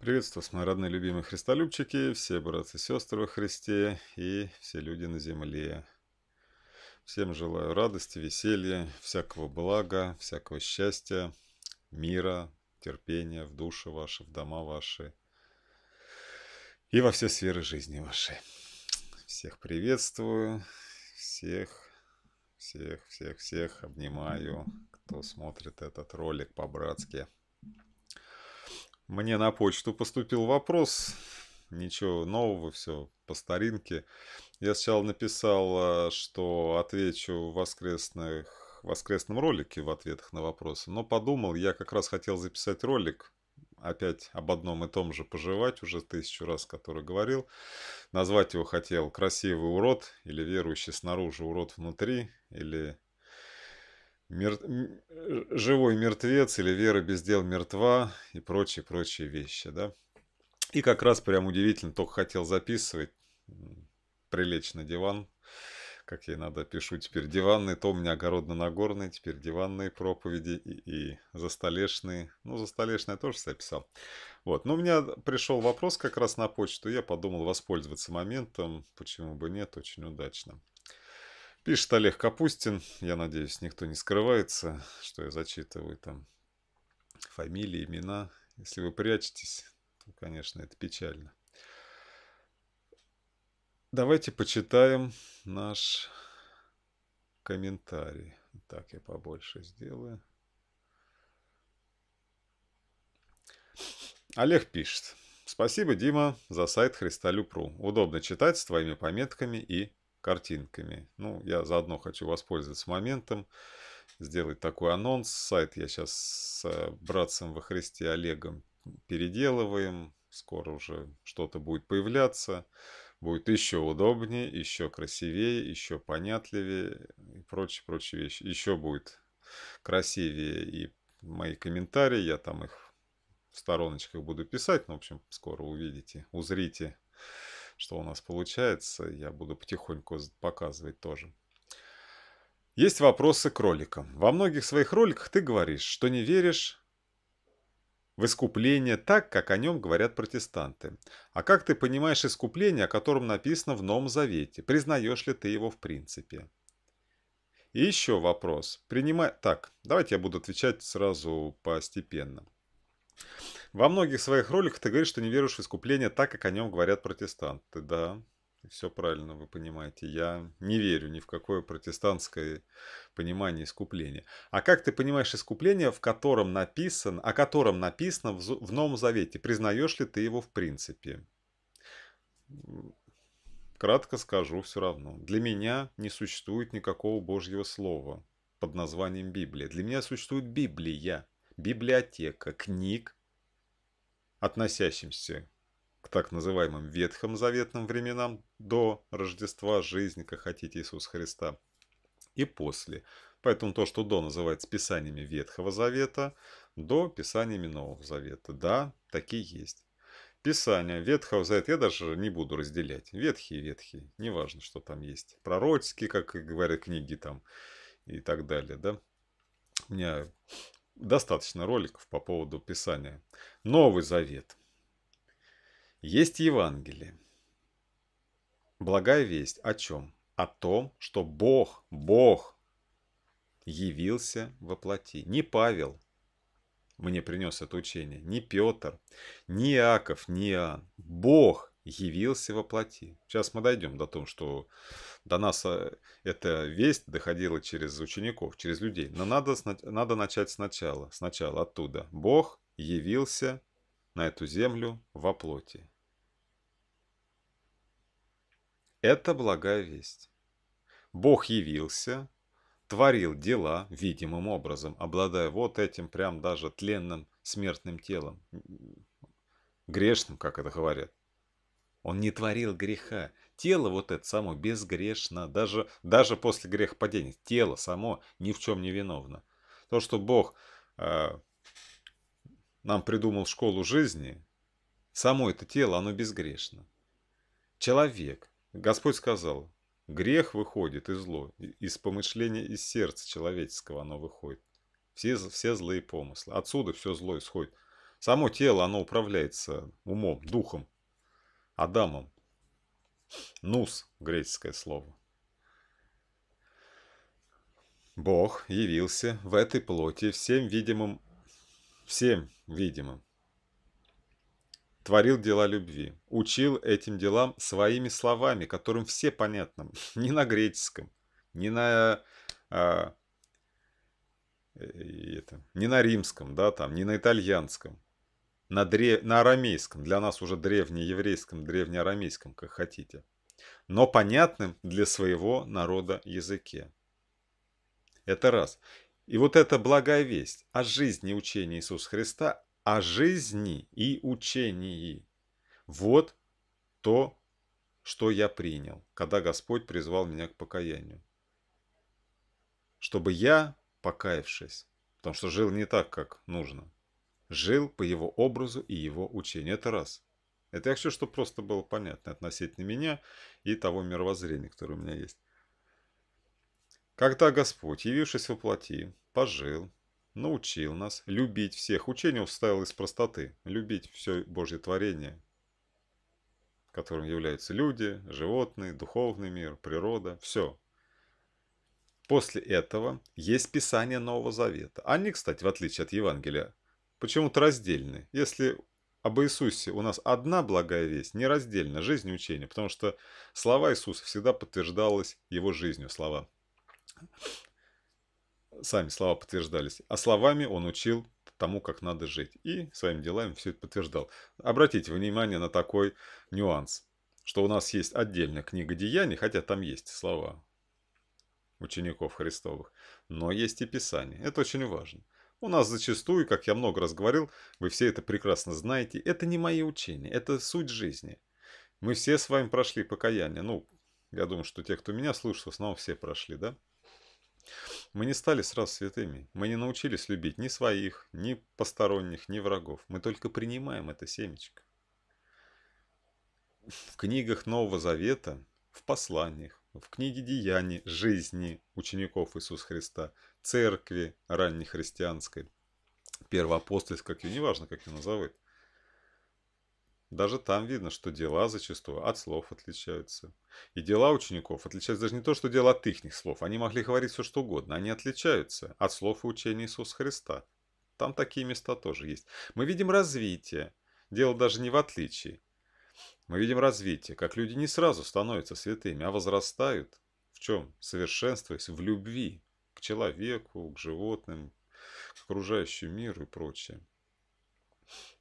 Приветствую вас, мои родные любимые христолюбчики, все братцы и сестры во Христе и все люди на земле. Всем желаю радости, веселья, всякого блага, всякого счастья, мира, терпения в души ваши, в дома ваши и во все сферы жизни вашей. Всех приветствую, всех, всех, всех, всех обнимаю, кто смотрит этот ролик по-братски – мне на почту поступил вопрос. Ничего нового, все по старинке. Я сначала написал, э, что отвечу в воскресных, в воскресном ролике в ответах на вопросы. Но подумал, я как раз хотел записать ролик, опять об одном и том же пожевать, уже тысячу раз, который говорил. Назвать его хотел «Красивый урод» или «Верующий снаружи урод внутри» или мер... Э, живой мертвец или вера без дел мертва и прочие-прочие вещи, да. И как раз прям удивительно, только хотел записывать, прилечь на диван, как я иногда пишу, теперь диванные, то у меня огородно-нагорные, теперь диванные проповеди и, и столешные Ну, за столешные тоже записал. Вот, но у меня пришел вопрос как раз на почту, я подумал воспользоваться моментом, почему бы нет, очень удачно. Пишет Олег Капустин. Я надеюсь, никто не скрывается, что я зачитываю там фамилии, имена. Если вы прячетесь, то, конечно, это печально. Давайте почитаем наш комментарий. Так, я побольше сделаю. Олег пишет. Спасибо, Дима, за сайт Христолюпру. Удобно читать с твоими пометками и картинками. Ну, я заодно хочу воспользоваться моментом, сделать такой анонс. Сайт я сейчас с э, братцем во Христе Олегом переделываем. Скоро уже что-то будет появляться. Будет еще удобнее, еще красивее, еще понятливее и прочие-прочие вещи. Еще будет красивее и мои комментарии, я там их в стороночках буду писать. Ну, в общем, скоро увидите, узрите что у нас получается. Я буду потихоньку показывать тоже. Есть вопросы к роликам. Во многих своих роликах ты говоришь, что не веришь в искупление так, как о нем говорят протестанты. А как ты понимаешь искупление, о котором написано в Новом Завете? Признаешь ли ты его в принципе? И еще вопрос. Принимай... Так, давайте я буду отвечать сразу постепенно. Во многих своих роликах ты говоришь, что не веришь в искупление так, как о нем говорят протестанты. Да, все правильно, вы понимаете. Я не верю ни в какое протестантское понимание искупления. А как ты понимаешь искупление, в котором написан, о котором написано в Новом Завете? Признаешь ли ты его в принципе? Кратко скажу все равно. Для меня не существует никакого Божьего Слова под названием Библия. Для меня существует Библия библиотека книг, относящимся к так называемым ветхом Заветным временам до Рождества жизни, как хотите, Иисуса Христа, и после. Поэтому то, что до называется писаниями Ветхого Завета, до писаниями Нового Завета. Да, такие есть. Писания Ветхого Завета я даже не буду разделять. Ветхие, ветхие. Неважно, что там есть. Пророческие, как говорят книги там и так далее. Да? У меня Достаточно роликов по поводу Писания. Новый Завет. Есть Евангелие. Благая весть о чем? О том, что Бог, Бог явился во плоти. Не Павел мне принес это учение, не Петр, не Иаков, не Иоанн. Бог явился во плоти. Сейчас мы дойдем до того, что до нас э, эта весть доходила через учеников, через людей. Но надо, надо начать сначала, сначала оттуда. Бог явился на эту землю во плоти. Это благая весть. Бог явился, творил дела видимым образом, обладая вот этим прям даже тленным смертным телом, грешным, как это говорят. Он не творил греха, тело вот это само безгрешно, даже, даже после грехопадения, тело само ни в чем не виновно. То, что Бог э, нам придумал школу жизни, само это тело, оно безгрешно. Человек, Господь сказал, грех выходит и зло, из помышления, из сердца человеческого оно выходит. Все, все злые помыслы, отсюда все зло исходит. Само тело, оно управляется умом, духом, Адамом. Нус – греческое слово. Бог явился в этой плоти всем видимым, всем видимым. Творил дела любви, учил этим делам своими словами, которым все понятно, не на греческом, не на, а, э, это, не на римском, да, там, не на итальянском, на, древ... на арамейском, для нас уже древнееврейском, древнеарамейском, как хотите, но понятным для своего народа языке. Это раз. И вот эта благая весть о жизни учении Иисуса Христа, о жизни и учении. Вот то, что я принял, когда Господь призвал меня к покаянию. Чтобы я, покаявшись, потому что жил не так, как нужно – жил по его образу и его учению. Это раз. Это я хочу, чтобы просто было понятно относительно меня и того мировоззрения, которое у меня есть. Когда Господь, явившись во плоти, пожил, научил нас любить всех, учение уставил из простоты, любить все Божье творение, которым являются люди, животные, духовный мир, природа, все. После этого есть Писание Нового Завета. Они, кстати, в отличие от Евангелия, почему-то раздельны. Если об Иисусе у нас одна благая весть, не раздельно, жизнь и учение, потому что слова Иисуса всегда подтверждалось его жизнью, слова. Сами слова подтверждались. А словами он учил тому, как надо жить. И своими делами все это подтверждал. Обратите внимание на такой нюанс, что у нас есть отдельная книга деяний, хотя там есть слова учеников Христовых, но есть и Писание. Это очень важно. У нас зачастую, как я много раз говорил, вы все это прекрасно знаете, это не мои учения, это суть жизни. Мы все с вами прошли покаяние. Ну, я думаю, что те, кто меня слушал, в основном все прошли, да? Мы не стали сразу святыми. Мы не научились любить ни своих, ни посторонних, ни врагов. Мы только принимаем это семечко. В книгах Нового Завета, в посланиях, в книге «Деяний жизни учеников Иисуса Христа, церкви раннехристианской, первоапостольской, как ее, неважно, как ее назовут. Даже там видно, что дела зачастую от слов отличаются. И дела учеников отличаются даже не то, что дела от их слов. Они могли говорить все, что угодно. Они отличаются от слов и учения Иисуса Христа. Там такие места тоже есть. Мы видим развитие. Дело даже не в отличии. Мы видим развитие, как люди не сразу становятся святыми, а возрастают. В чем? Совершенствуясь в любви к человеку, к животным, к окружающему миру и прочее.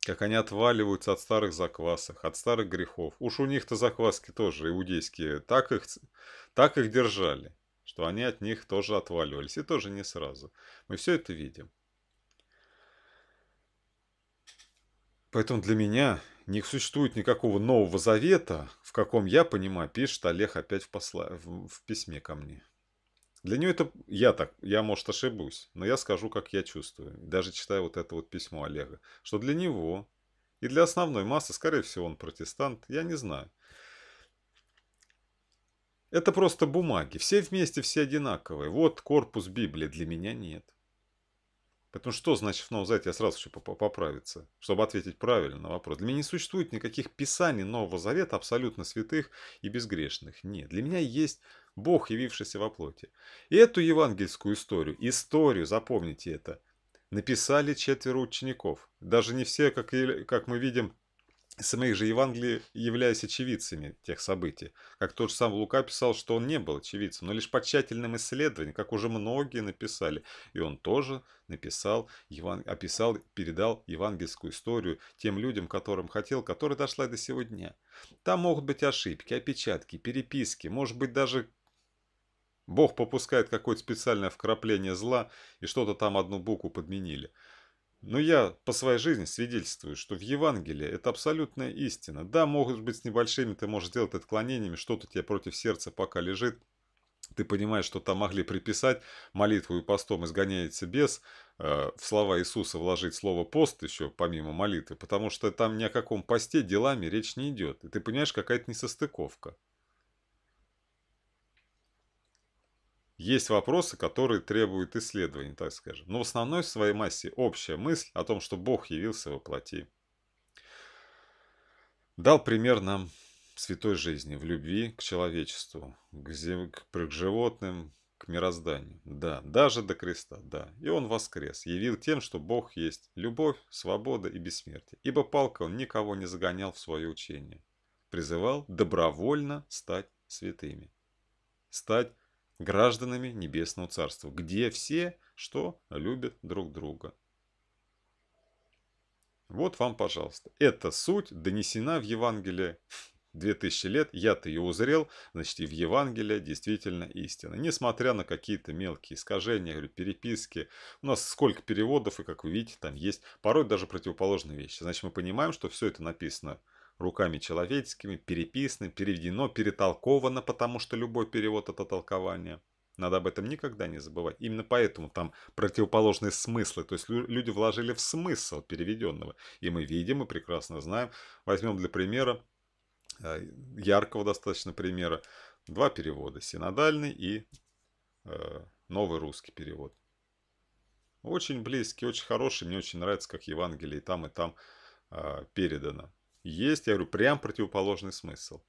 Как они отваливаются от старых заквасок, от старых грехов. Уж у них-то закваски тоже иудейские. Так их, так их держали, что они от них тоже отваливались. И тоже не сразу. Мы все это видим. Поэтому для меня не существует никакого Нового Завета, в каком я понимаю, пишет Олег опять в, посла... в, в письме ко мне. Для нее это, я так, я, может, ошибусь, но я скажу, как я чувствую, даже читая вот это вот письмо Олега, что для него и для основной массы, скорее всего, он протестант, я не знаю. Это просто бумаги, все вместе, все одинаковые. Вот корпус Библии, для меня нет. Поэтому ну что значит в Новом ну, Завете? Я сразу хочу поправиться, чтобы ответить правильно на вопрос. Для меня не существует никаких писаний Нового Завета абсолютно святых и безгрешных. Нет, для меня есть Бог, явившийся во плоти. И эту евангельскую историю, историю, запомните это, написали четверо учеников. Даже не все, как, как мы видим, самих же Евангелий являясь очевидцами тех событий. Как тот же сам Лука писал, что он не был очевидцем, но лишь по тщательным исследованиям, как уже многие написали. И он тоже написал, еван... описал, передал евангельскую историю тем людям, которым хотел, которая дошла до сего дня. Там могут быть ошибки, опечатки, переписки, может быть даже Бог попускает какое-то специальное вкрапление зла и что-то там одну букву подменили. Но я по своей жизни свидетельствую, что в Евангелии это абсолютная истина. Да, могут быть с небольшими, ты можешь делать отклонениями, что-то тебе против сердца пока лежит. Ты понимаешь, что там могли приписать молитву и постом изгоняется бес, э, в слова Иисуса вложить слово пост еще помимо молитвы, потому что там ни о каком посте делами речь не идет. И ты понимаешь, какая-то несостыковка. Есть вопросы, которые требуют исследований, так скажем. Но в основной своей массе общая мысль о том, что Бог явился во плоти. Дал пример нам святой жизни, в любви к человечеству, к, зем... к животным, к мирозданию. Да, даже до креста, да. И он воскрес, явил тем, что Бог есть любовь, свобода и бессмертие. Ибо палка он никого не загонял в свое учение. Призывал добровольно стать святыми. Стать гражданами Небесного Царства, где все, что любят друг друга. Вот вам, пожалуйста. Эта суть донесена в Евангелие 2000 лет. Я-то ее узрел, значит, и в Евангелии действительно истина. Несмотря на какие-то мелкие искажения, говорю, переписки. У нас сколько переводов, и, как вы видите, там есть порой даже противоположные вещи. Значит, мы понимаем, что все это написано руками человеческими, переписано, переведено, перетолковано, потому что любой перевод – это толкование. Надо об этом никогда не забывать. Именно поэтому там противоположные смыслы. То есть люди вложили в смысл переведенного. И мы видим, и прекрасно знаем. Возьмем для примера, э, яркого достаточно примера, два перевода. Синодальный и э, новый русский перевод. Очень близкий, очень хороший. Мне очень нравится, как Евангелие там, и там э, передано. Есть, я говорю, прям противоположный смысл.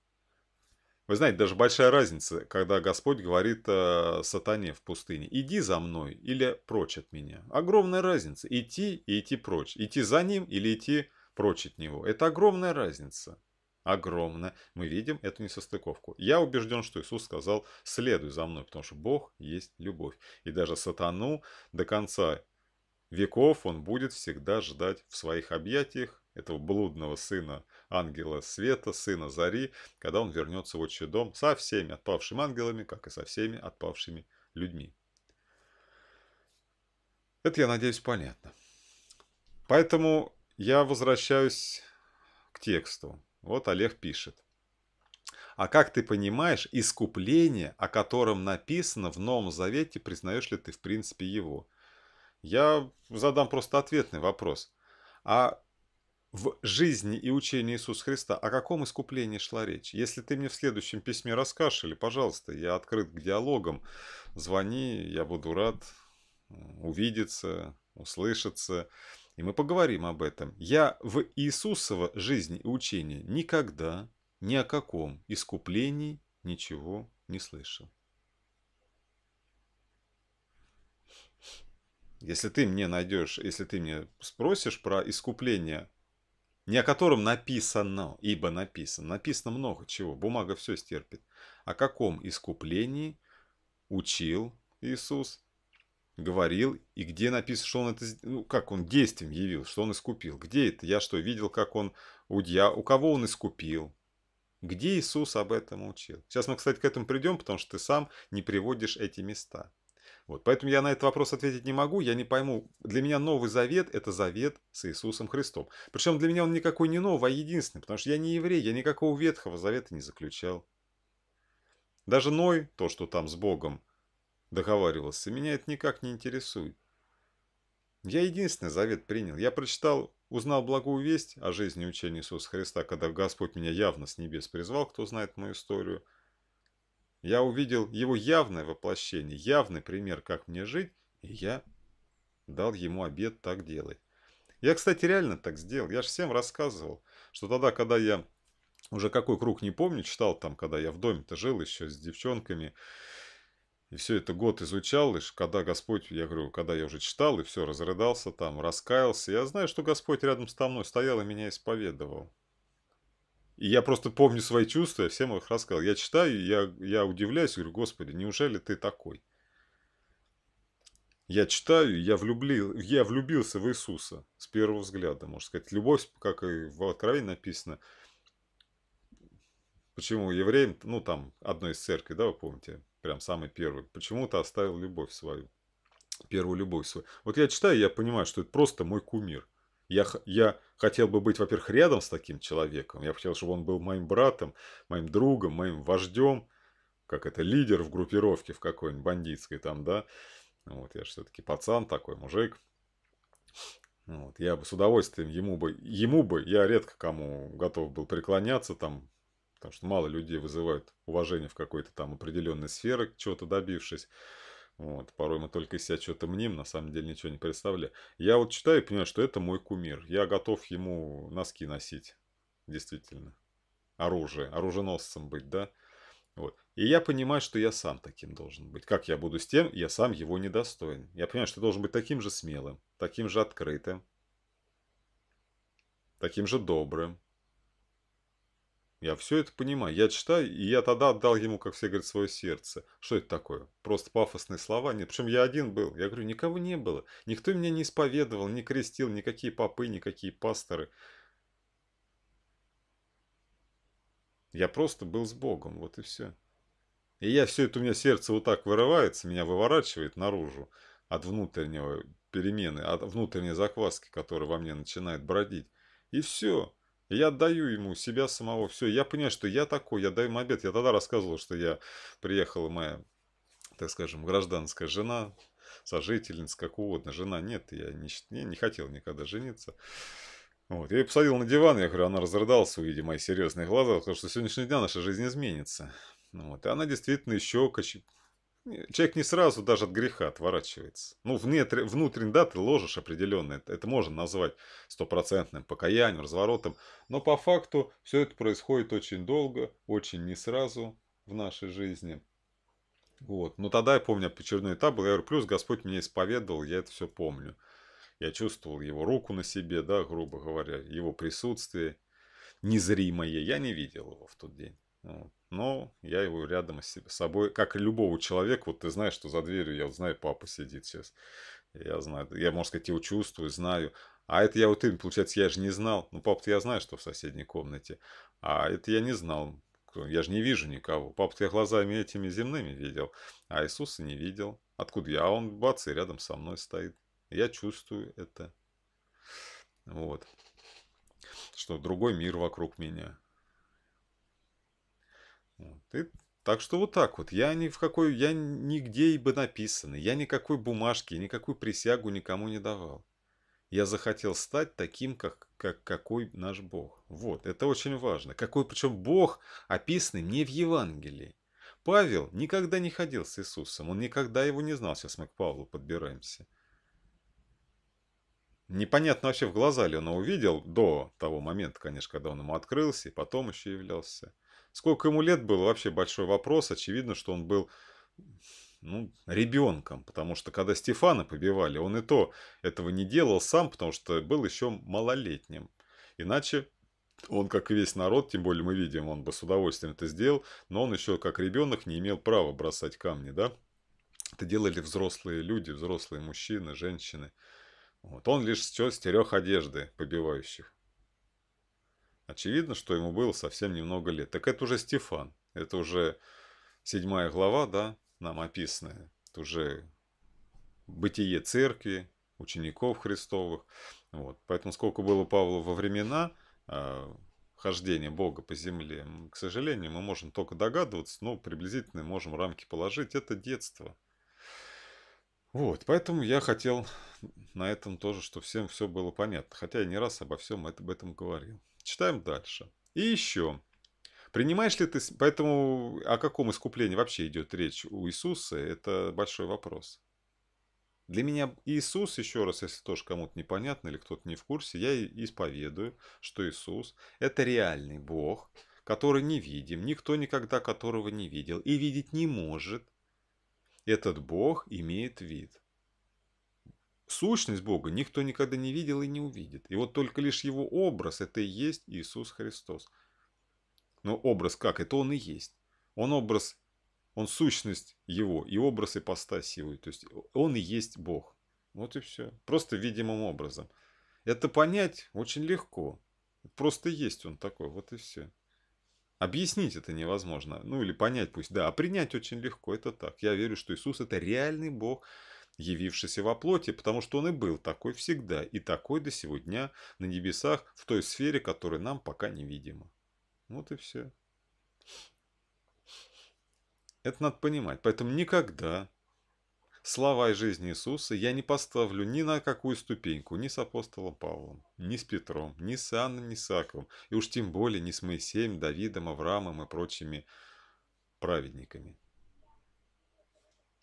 Вы знаете, даже большая разница, когда Господь говорит э, сатане в пустыне, иди за мной или прочь от меня. Огромная разница, идти и идти прочь. Идти за ним или идти прочь от него. Это огромная разница. Огромная. Мы видим эту несостыковку. Я убежден, что Иисус сказал, следуй за мной, потому что Бог есть любовь. И даже сатану до конца веков он будет всегда ждать в своих объятиях, этого блудного сына ангела света, сына зари, когда он вернется в отчий дом со всеми отпавшими ангелами, как и со всеми отпавшими людьми. Это, я надеюсь, понятно. Поэтому я возвращаюсь к тексту. Вот Олег пишет. А как ты понимаешь, искупление, о котором написано в Новом Завете, признаешь ли ты в принципе его? Я задам просто ответный вопрос. А в жизни и учении Иисуса Христа, о каком искуплении шла речь? Если ты мне в следующем письме расскажешь, или, пожалуйста, я открыт к диалогам, звони, я буду рад увидеться, услышаться, и мы поговорим об этом. Я в Иисусова жизни и учении никогда ни о каком искуплении ничего не слышал. Если ты мне найдешь, если ты мне спросишь про искупление не о котором написано, ибо написано. Написано много чего, бумага все стерпит. О каком искуплении учил Иисус, говорил, и где написано, что он это, ну как он действием явил, что он искупил. Где это? Я что, видел, как он у, дья... у кого он искупил? Где Иисус об этом учил? Сейчас мы, кстати, к этому придем, потому что ты сам не приводишь эти места. Вот, поэтому я на этот вопрос ответить не могу, я не пойму. Для меня Новый Завет – это завет с Иисусом Христом. Причем для меня он никакой не новый, а единственный, потому что я не еврей, я никакого Ветхого Завета не заключал. Даже Ной, то, что там с Богом договаривался, меня это никак не интересует. Я единственный завет принял. Я прочитал, узнал благую весть о жизни и учении Иисуса Христа, когда Господь меня явно с небес призвал, кто знает мою историю – я увидел его явное воплощение, явный пример, как мне жить, и я дал ему обед так делай. Я, кстати, реально так сделал. Я же всем рассказывал, что тогда, когда я уже какой круг не помню, читал там, когда я в доме-то жил еще с девчонками, и все это год изучал, и когда Господь, я говорю, когда я уже читал, и все, разрыдался там, раскаялся, я знаю, что Господь рядом со мной стоял и меня исповедовал. И я просто помню свои чувства, я всем их рассказал. Я читаю, я, я удивляюсь, говорю, господи, неужели ты такой? Я читаю, я, влюблил, я влюбился в Иисуса с первого взгляда, можно сказать. Любовь, как и в Откровении написано, почему евреям, ну там, одной из церквей, да, вы помните, прям самый первый, почему-то оставил любовь свою, первую любовь свою. Вот я читаю, я понимаю, что это просто мой кумир – я, я хотел бы быть, во-первых, рядом с таким человеком. Я хотел, чтобы он был моим братом, моим другом, моим вождем, как это, лидер в группировке в какой-нибудь бандитской там, да. Вот я же все-таки пацан такой, мужик. Вот, я бы с удовольствием ему бы, ему бы, я редко кому готов был преклоняться там, потому что мало людей вызывают уважение в какой-то там определенной сфере, чего-то добившись. Вот, порой мы только из себя что-то мним, на самом деле ничего не представляю. Я вот читаю и понимаю, что это мой кумир. Я готов ему носки носить, действительно. Оружие, оруженосцем быть, да? Вот. И я понимаю, что я сам таким должен быть. Как я буду с тем, я сам его недостоин. Я понимаю, что должен быть таким же смелым, таким же открытым, таким же добрым, я все это понимаю, я читаю, и я тогда отдал ему, как все говорят, свое сердце. Что это такое? Просто пафосные слова. Нет, причем я один был. Я говорю, никого не было. Никто меня не исповедовал, не крестил, никакие попы, никакие пасторы. Я просто был с Богом, вот и все. И я все это, у меня сердце вот так вырывается, меня выворачивает наружу от внутреннего перемены, от внутренней закваски, которая во мне начинает бродить. И все. Я отдаю ему себя самого, все. Я понимаю, что я такой, я даю ему обед. Я тогда рассказывал, что я приехала, моя, так скажем, гражданская жена, сожительница, как угодно. Жена нет, я не, не, не хотел никогда жениться. Вот. Я ее посадил на диван, я говорю, она разрыдалась, увидя мои серьезные глаза, потому что с сегодняшнего дня наша жизнь изменится. Вот. И она действительно еще Человек не сразу даже от греха отворачивается. Ну, внутренне, да, ты ложишь определенно, это можно назвать стопроцентным покаянием, разворотом, но по факту все это происходит очень долго, очень не сразу в нашей жизни. Вот. Но тогда я помню, очередной этап был, я говорю, плюс Господь меня исповедовал, я это все помню. Я чувствовал его руку на себе, да, грубо говоря, его присутствие незримое. Я не видел его в тот день. Но я его рядом с собой, как и любого человека, вот ты знаешь, что за дверью, я вот знаю, папа сидит сейчас. Я знаю, я, можно сказать, его чувствую, знаю. А это я вот им, получается, я же не знал. Ну, папа-то я знаю, что в соседней комнате. А это я не знал. Я же не вижу никого. Папа-то я глазами этими земными видел, а Иисуса не видел. Откуда я? А он, бац, и рядом со мной стоит. Я чувствую это. Вот. Что другой мир вокруг меня. Вот. И, так что вот так вот. Я ни в какой, я нигде ибо бы Я никакой бумажки, никакую присягу никому не давал. Я захотел стать таким, как, как какой наш Бог. Вот, это очень важно. Какой причем Бог, описанный мне в Евангелии. Павел никогда не ходил с Иисусом, он никогда его не знал. Сейчас мы к Павлу подбираемся. Непонятно вообще, в глаза ли он его видел до того момента, конечно, когда он ему открылся, и потом еще являлся. Сколько ему лет было, вообще большой вопрос. Очевидно, что он был ну, ребенком, потому что когда Стефана побивали, он и то этого не делал сам, потому что был еще малолетним. Иначе он, как и весь народ, тем более мы видим, он бы с удовольствием это сделал, но он еще как ребенок не имел права бросать камни, да? Это делали взрослые люди, взрослые мужчины, женщины. Вот. Он лишь стер, стерег одежды побивающих. Очевидно, что ему было совсем немного лет. Так это уже Стефан. Это уже седьмая глава, да, нам описанная. Это уже бытие церкви, учеников Христовых. Вот. Поэтому сколько было Павла во времена э, хождения Бога по земле, к сожалению, мы можем только догадываться, но приблизительно можем рамки положить. Это детство. Вот, поэтому я хотел на этом тоже, что всем все было понятно. Хотя я не раз обо всем об этом говорил. Читаем дальше. И еще. Принимаешь ли ты... Поэтому о каком искуплении вообще идет речь у Иисуса, это большой вопрос. Для меня Иисус, еще раз, если тоже кому-то непонятно или кто-то не в курсе, я исповедую, что Иисус – это реальный Бог, который не видим, никто никогда которого не видел и видеть не может. Этот Бог имеет вид сущность Бога никто никогда не видел и не увидит. И вот только лишь его образ – это и есть Иисус Христос. Но образ как? Это он и есть. Он образ, он сущность его, и образ ипостась его. То есть он и есть Бог. Вот и все. Просто видимым образом. Это понять очень легко. Просто есть он такой, вот и все. Объяснить это невозможно. Ну или понять пусть, да. А принять очень легко, это так. Я верю, что Иисус – это реальный Бог, явившийся во плоти, потому что он и был такой всегда, и такой до сего дня на небесах, в той сфере, которая нам пока невидима. Вот и все. Это надо понимать. Поэтому никогда слова и жизни Иисуса я не поставлю ни на какую ступеньку, ни с апостолом Павлом, ни с Петром, ни с Анной, ни с Аковым, и уж тем более ни с Моисеем, Давидом, Авраамом и прочими праведниками.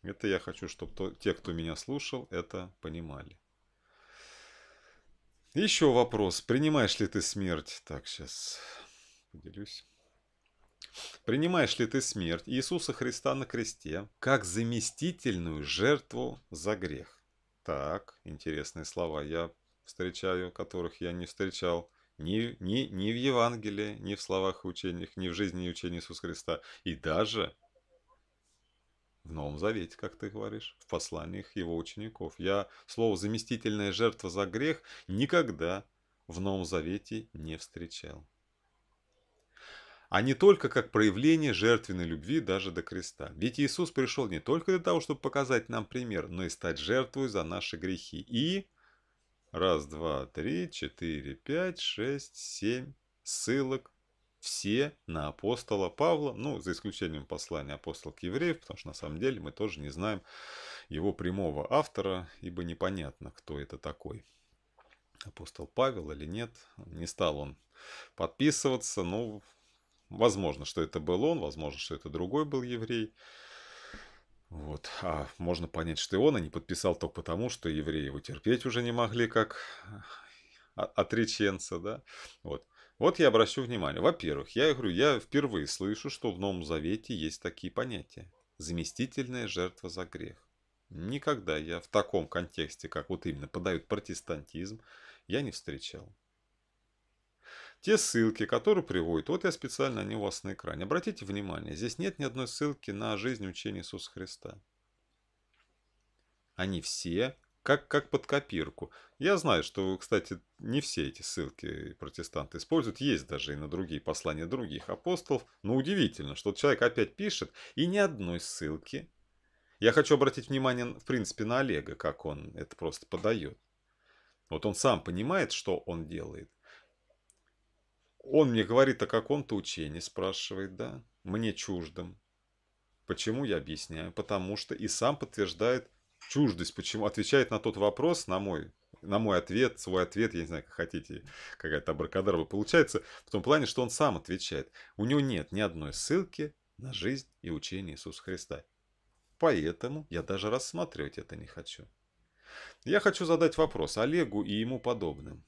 Это я хочу, чтобы те, кто меня слушал, это понимали. Еще вопрос. Принимаешь ли ты смерть? Так, сейчас поделюсь. Принимаешь ли ты смерть Иисуса Христа на кресте как заместительную жертву за грех? Так, интересные слова я встречаю, которых я не встречал ни, ни, ни в Евангелии, ни в словах и учениях, ни в жизни и учении Иисуса Христа, и даже в Новом Завете, как ты говоришь, в посланиях его учеников. Я слово «заместительная жертва за грех» никогда в Новом Завете не встречал. А не только как проявление жертвенной любви даже до креста. Ведь Иисус пришел не только для того, чтобы показать нам пример, но и стать жертвой за наши грехи. И раз, два, три, четыре, пять, шесть, семь ссылок все на апостола Павла, ну, за исключением послания апостола к евреям, потому что на самом деле мы тоже не знаем его прямого автора, ибо непонятно, кто это такой. Апостол Павел или нет, не стал он подписываться, но ну, возможно, что это был он, возможно, что это другой был еврей. Вот. А можно понять, что и он, и не подписал только потому, что евреи его терпеть уже не могли, как а, отреченца, да. Вот. Вот я обращу внимание. Во-первых, я говорю, я впервые слышу, что в Новом Завете есть такие понятия. Заместительная жертва за грех. Никогда я в таком контексте, как вот именно подают протестантизм, я не встречал. Те ссылки, которые приводят, вот я специально, они у вас на экране. Обратите внимание, здесь нет ни одной ссылки на жизнь учения Иисуса Христа. Они все как, как под копирку. Я знаю, что, кстати, не все эти ссылки протестанты используют, есть даже и на другие послания других апостолов, но удивительно, что человек опять пишет, и ни одной ссылки. Я хочу обратить внимание, в принципе, на Олега, как он это просто подает. Вот он сам понимает, что он делает. Он мне говорит о каком-то учении, спрашивает, да, мне чуждым Почему я объясняю? Потому что и сам подтверждает чуждость, почему отвечает на тот вопрос, на мой, на мой ответ, свой ответ, я не знаю, как хотите, какая-то абракадабра получается, в том плане, что он сам отвечает. У него нет ни одной ссылки на жизнь и учение Иисуса Христа. Поэтому я даже рассматривать это не хочу. Я хочу задать вопрос Олегу и ему подобным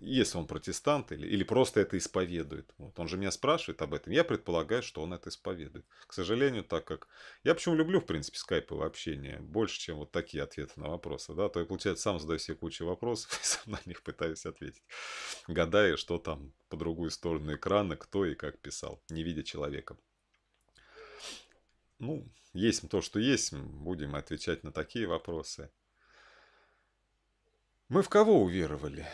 если он протестант или, или просто это исповедует. Вот. Он же меня спрашивает об этом. Я предполагаю, что он это исповедует. К сожалению, так как... Я почему люблю, в принципе, скайповое общение больше, чем вот такие ответы на вопросы. Да? То я, получается, сам задаю себе кучу вопросов и сам на них пытаюсь ответить. Гадая, что там по другую сторону экрана, кто и как писал, не видя человека. Ну, есть то, что есть. Будем отвечать на такие вопросы. Мы в кого уверовали?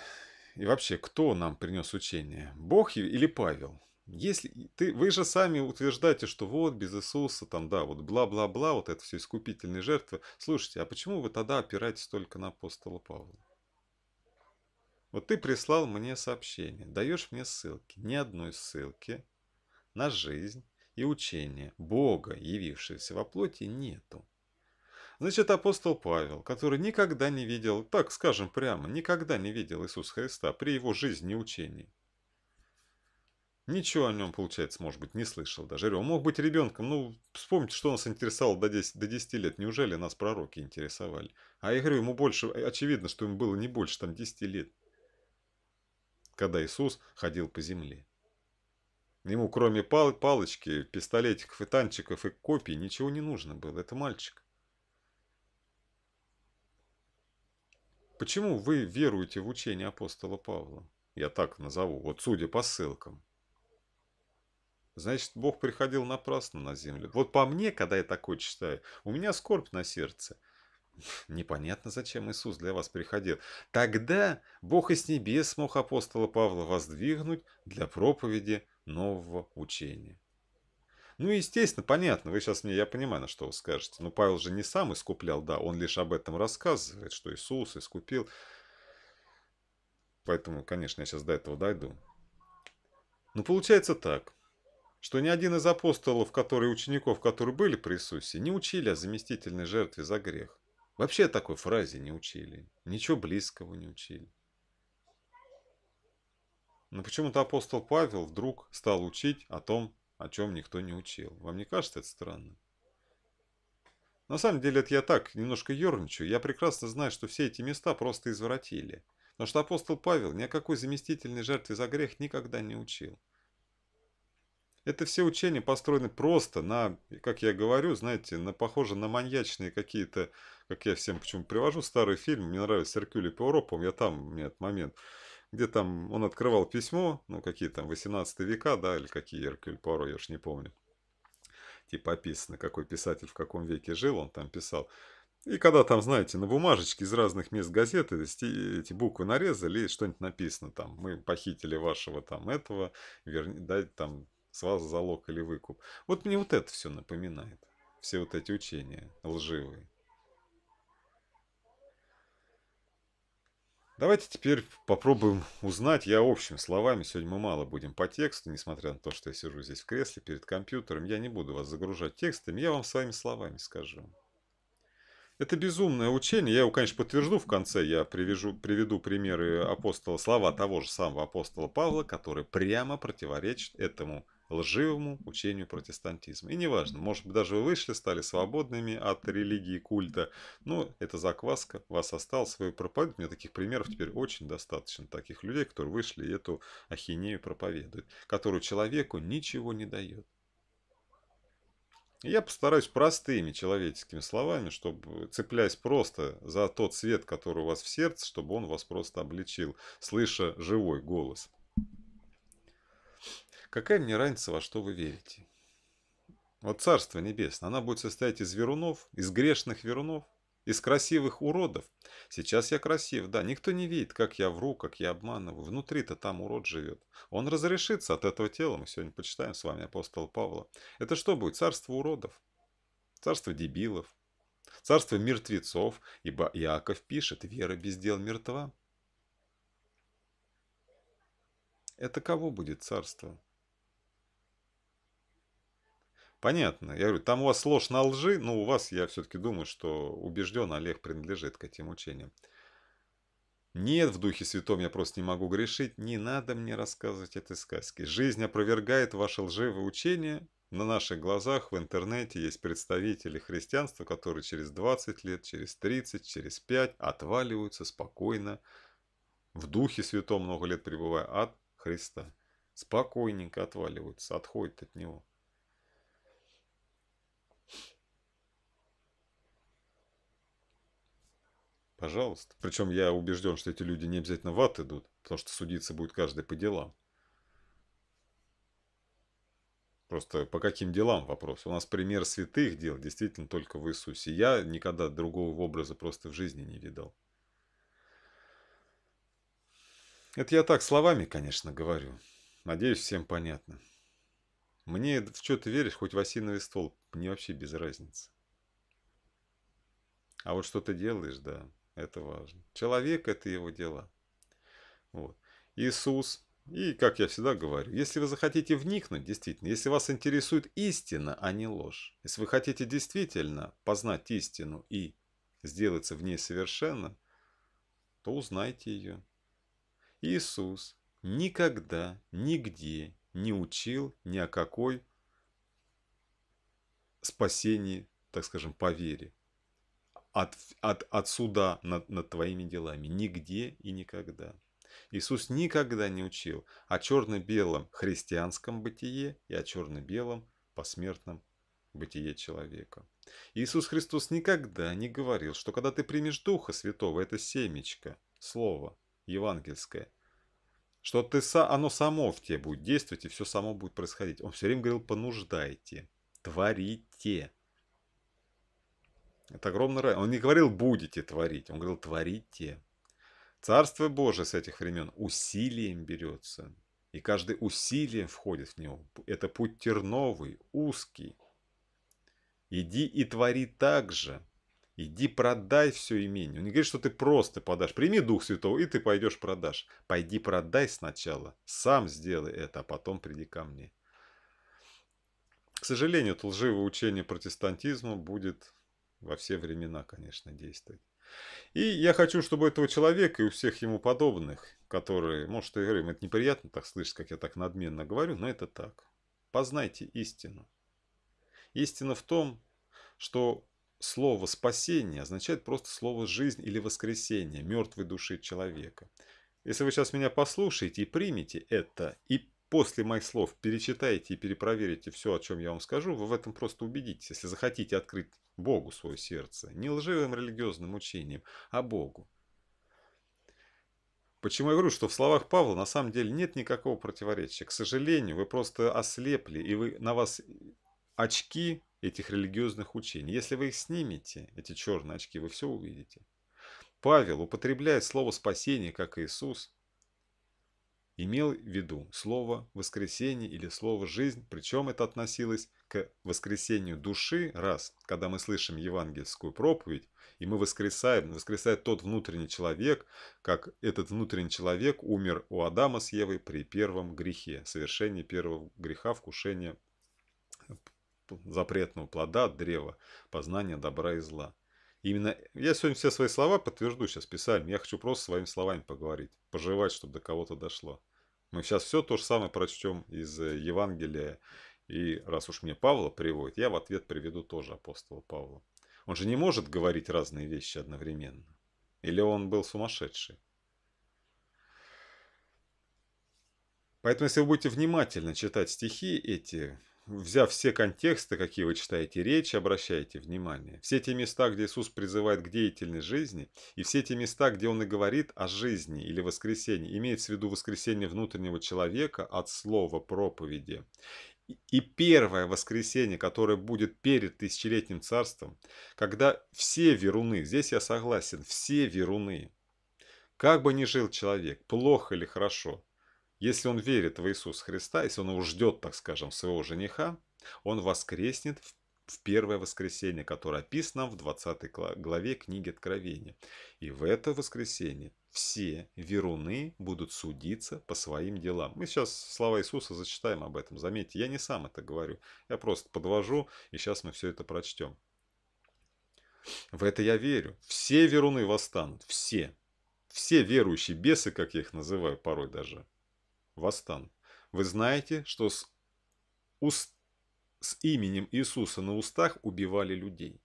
И вообще, кто нам принес учение? Бог или Павел? Если ты, вы же сами утверждаете, что вот без Иисуса, там, да, вот бла-бла-бла, вот это все искупительные жертвы. Слушайте, а почему вы тогда опираетесь только на апостола Павла? Вот ты прислал мне сообщение, даешь мне ссылки, ни одной ссылки на жизнь и учение Бога, явившегося во плоти, нету. Значит, апостол Павел, который никогда не видел, так скажем прямо, никогда не видел Иисуса Христа при его жизни и учении. Ничего о нем, получается, может быть, не слышал даже. Он «А мог быть ребенком. Ну, вспомните, что нас интересовало до 10, до 10 лет. Неужели нас пророки интересовали? А я говорю, ему больше, э, очевидно, что ему было не больше там 10 лет, когда Иисус ходил по земле. Ему кроме пал палочки, пистолетиков и танчиков и копий ничего не нужно было. Это мальчик. Почему вы веруете в учение апостола Павла? Я так назову, вот судя по ссылкам. Значит, Бог приходил напрасно на землю. Вот по мне, когда я такое читаю, у меня скорбь на сердце. Непонятно, зачем Иисус для вас приходил. Тогда Бог из небес смог апостола Павла воздвигнуть для проповеди нового учения. Ну, естественно, понятно. Вы сейчас мне, я понимаю, на что вы скажете. Но ну, Павел же не сам искуплял, да. Он лишь об этом рассказывает, что Иисус искупил. Поэтому, конечно, я сейчас до этого дойду. Но ну, получается так, что ни один из апостолов, которые учеников, которые были при Иисусе, не учили о заместительной жертве за грех. Вообще такой фразе не учили. Ничего близкого не учили. Но почему-то апостол Павел вдруг стал учить о том, о чем никто не учил. Вам не кажется это странным? На самом деле это я так, немножко ерничаю. Я прекрасно знаю, что все эти места просто извратили. Но что апостол Павел ни о какой заместительной жертве за грех никогда не учил. Это все учения построены просто на, как я говорю, знаете, на похоже на маньячные какие-то, как я всем почему привожу старый фильм, мне нравится Серкюли по Европам, я там, у меня этот момент, где там он открывал письмо, ну какие там 18 века, да, или какие Эркюль Пуаро, я ж не помню. Типа описано, какой писатель в каком веке жил, он там писал. И когда там, знаете, на бумажечке из разных мест газеты эти буквы нарезали, и что-нибудь написано там. Мы похитили вашего там этого, верни, дайте там с вас залог или выкуп. Вот мне вот это все напоминает. Все вот эти учения лживые. Давайте теперь попробуем узнать, я общими словами, сегодня мы мало будем по тексту, несмотря на то, что я сижу здесь в кресле перед компьютером, я не буду вас загружать текстами, я вам своими словами скажу. Это безумное учение, я его, конечно, подтвержду в конце, я привяжу, приведу примеры апостола, слова того же самого апостола Павла, который прямо противоречит этому лживому учению протестантизма. И неважно, может быть, даже вы вышли, стали свободными от религии культа, но это закваска, вас осталось, вы проповедуете. У меня таких примеров теперь очень достаточно, таких людей, которые вышли и эту ахинею проповедуют, которую человеку ничего не дает. Я постараюсь простыми человеческими словами, чтобы, цепляясь просто за тот свет, который у вас в сердце, чтобы он вас просто обличил, слыша живой голос. Какая мне разница, во что вы верите? Вот Царство Небесное, оно будет состоять из верунов, из грешных верунов, из красивых уродов. Сейчас я красив, да, никто не видит, как я вру, как я обманываю. Внутри-то там урод живет. Он разрешится от этого тела, мы сегодня почитаем с вами апостола Павла. Это что будет? Царство уродов, царство дебилов, царство мертвецов, ибо Иаков пишет, вера без дел мертва. Это кого будет царство? Понятно. Я говорю, там у вас ложь на лжи, но у вас, я все-таки думаю, что убежден, Олег принадлежит к этим учениям. Нет, в Духе Святом я просто не могу грешить. Не надо мне рассказывать этой сказки. Жизнь опровергает ваше лживое учение. На наших глазах в интернете есть представители христианства, которые через 20 лет, через 30, через 5 отваливаются спокойно, в Духе Святом много лет пребывая от Христа. Спокойненько отваливаются, отходят от Него. Пожалуйста. Причем я убежден, что эти люди не обязательно в ад идут, потому что судиться будет каждый по делам. Просто по каким делам вопрос. У нас пример святых дел действительно только в Иисусе. Я никогда другого образа просто в жизни не видел. Это я так словами, конечно, говорю. Надеюсь, всем понятно. Мне в что ты веришь, хоть в осиновый столб, мне вообще без разницы. А вот что ты делаешь, да, это важно. Человек – это его дела. Вот. Иисус. И, как я всегда говорю, если вы захотите вникнуть, действительно, если вас интересует истина, а не ложь, если вы хотите действительно познать истину и сделаться в ней совершенно, то узнайте ее. Иисус никогда, нигде не учил ни о какой спасении, так скажем, по вере от, от, от суда над, над твоими делами. Нигде и никогда. Иисус никогда не учил о черно-белом христианском бытие и о черно-белом посмертном бытие человека. Иисус Христос никогда не говорил, что когда ты примешь Духа Святого, это семечко, слово евангельское, что ты, оно само в тебе будет действовать и все само будет происходить. Он все время говорил, понуждайте, творите, это огромная разница. Он не говорил «будете творить», он говорил «творите». Царство Божие с этих времен усилием берется. И каждый усилие входит в него. Это путь терновый, узкий. Иди и твори так же. Иди продай все имение. Он не говорит, что ты просто подашь. Прими Дух Святого, и ты пойдешь продашь. Пойди продай сначала. Сам сделай это, а потом приди ко мне. К сожалению, это лживое учение протестантизма будет во все времена, конечно, действует. И я хочу, чтобы этого человека и у всех ему подобных, которые, может, я говорю, это неприятно так слышать, как я так надменно говорю, но это так. Познайте истину. Истина в том, что слово «спасение» означает просто слово «жизнь» или «воскресение» мертвой души человека. Если вы сейчас меня послушаете и примете это, и после моих слов перечитаете и перепроверите все, о чем я вам скажу, вы в этом просто убедитесь. Если захотите открыть Богу свое сердце, не лживым религиозным учением, а Богу. Почему я говорю, что в словах Павла на самом деле нет никакого противоречия. К сожалению, вы просто ослепли, и вы, на вас очки этих религиозных учений. Если вы их снимете, эти черные очки, вы все увидите. Павел, употребляя слово «спасение», как Иисус, имел в виду слово «воскресение» или слово «жизнь», причем это относилось к воскресению души, раз, когда мы слышим евангельскую проповедь, и мы воскресаем, воскресает тот внутренний человек, как этот внутренний человек умер у Адама с Евой при первом грехе, совершении первого греха, вкушения запретного плода от древа, познания добра и зла. Именно я сегодня все свои слова подтвержду сейчас писанием. Я хочу просто своими словами поговорить, пожевать, чтобы до кого-то дошло. Мы сейчас все то же самое прочтем из э, Евангелия. И раз уж мне Павла приводит, я в ответ приведу тоже апостола Павла. Он же не может говорить разные вещи одновременно. Или он был сумасшедший. Поэтому, если вы будете внимательно читать стихи эти, взяв все контексты, какие вы читаете речь, обращайте внимание. Все те места, где Иисус призывает к деятельной жизни, и все те места, где Он и говорит о жизни или воскресении, имеется в виду воскресение внутреннего человека от слова проповеди. И первое воскресение, которое будет перед тысячелетним царством, когда все веруны, здесь я согласен, все веруны, как бы ни жил человек, плохо или хорошо, если он верит в Иисуса Христа, если он его ждет, так скажем, своего жениха, он воскреснет в первое воскресенье, которое описано в 20 главе книги Откровения. И в это воскресенье все веруны будут судиться по своим делам. Мы сейчас слова Иисуса зачитаем об этом. Заметьте, я не сам это говорю. Я просто подвожу, и сейчас мы все это прочтем. В это я верю. Все веруны восстанут. Все. Все верующие бесы, как я их называю порой даже. Вастан. Вы знаете, что с, уст... с именем Иисуса на устах убивали людей.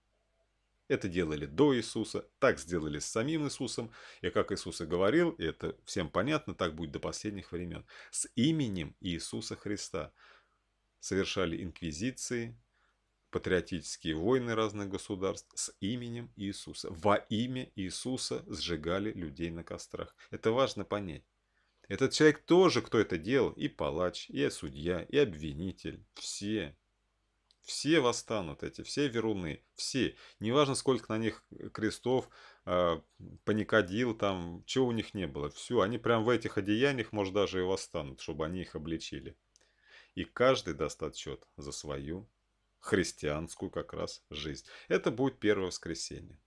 Это делали до Иисуса, так сделали с самим Иисусом, и как Иисус и говорил, и это всем понятно, так будет до последних времен, с именем Иисуса Христа совершали инквизиции, патриотические войны разных государств с именем Иисуса. Во имя Иисуса сжигали людей на кострах. Это важно понять. Этот человек тоже кто это делал, и палач, и судья, и обвинитель, все. Все восстанут эти, все веруны, все. Неважно, сколько на них э, крестов, э, а, паникодил, там, чего у них не было. Все, они прям в этих одеяниях, может, даже и восстанут, чтобы они их обличили. И каждый даст отчет за свою христианскую как раз жизнь. Это будет первое воскресенье.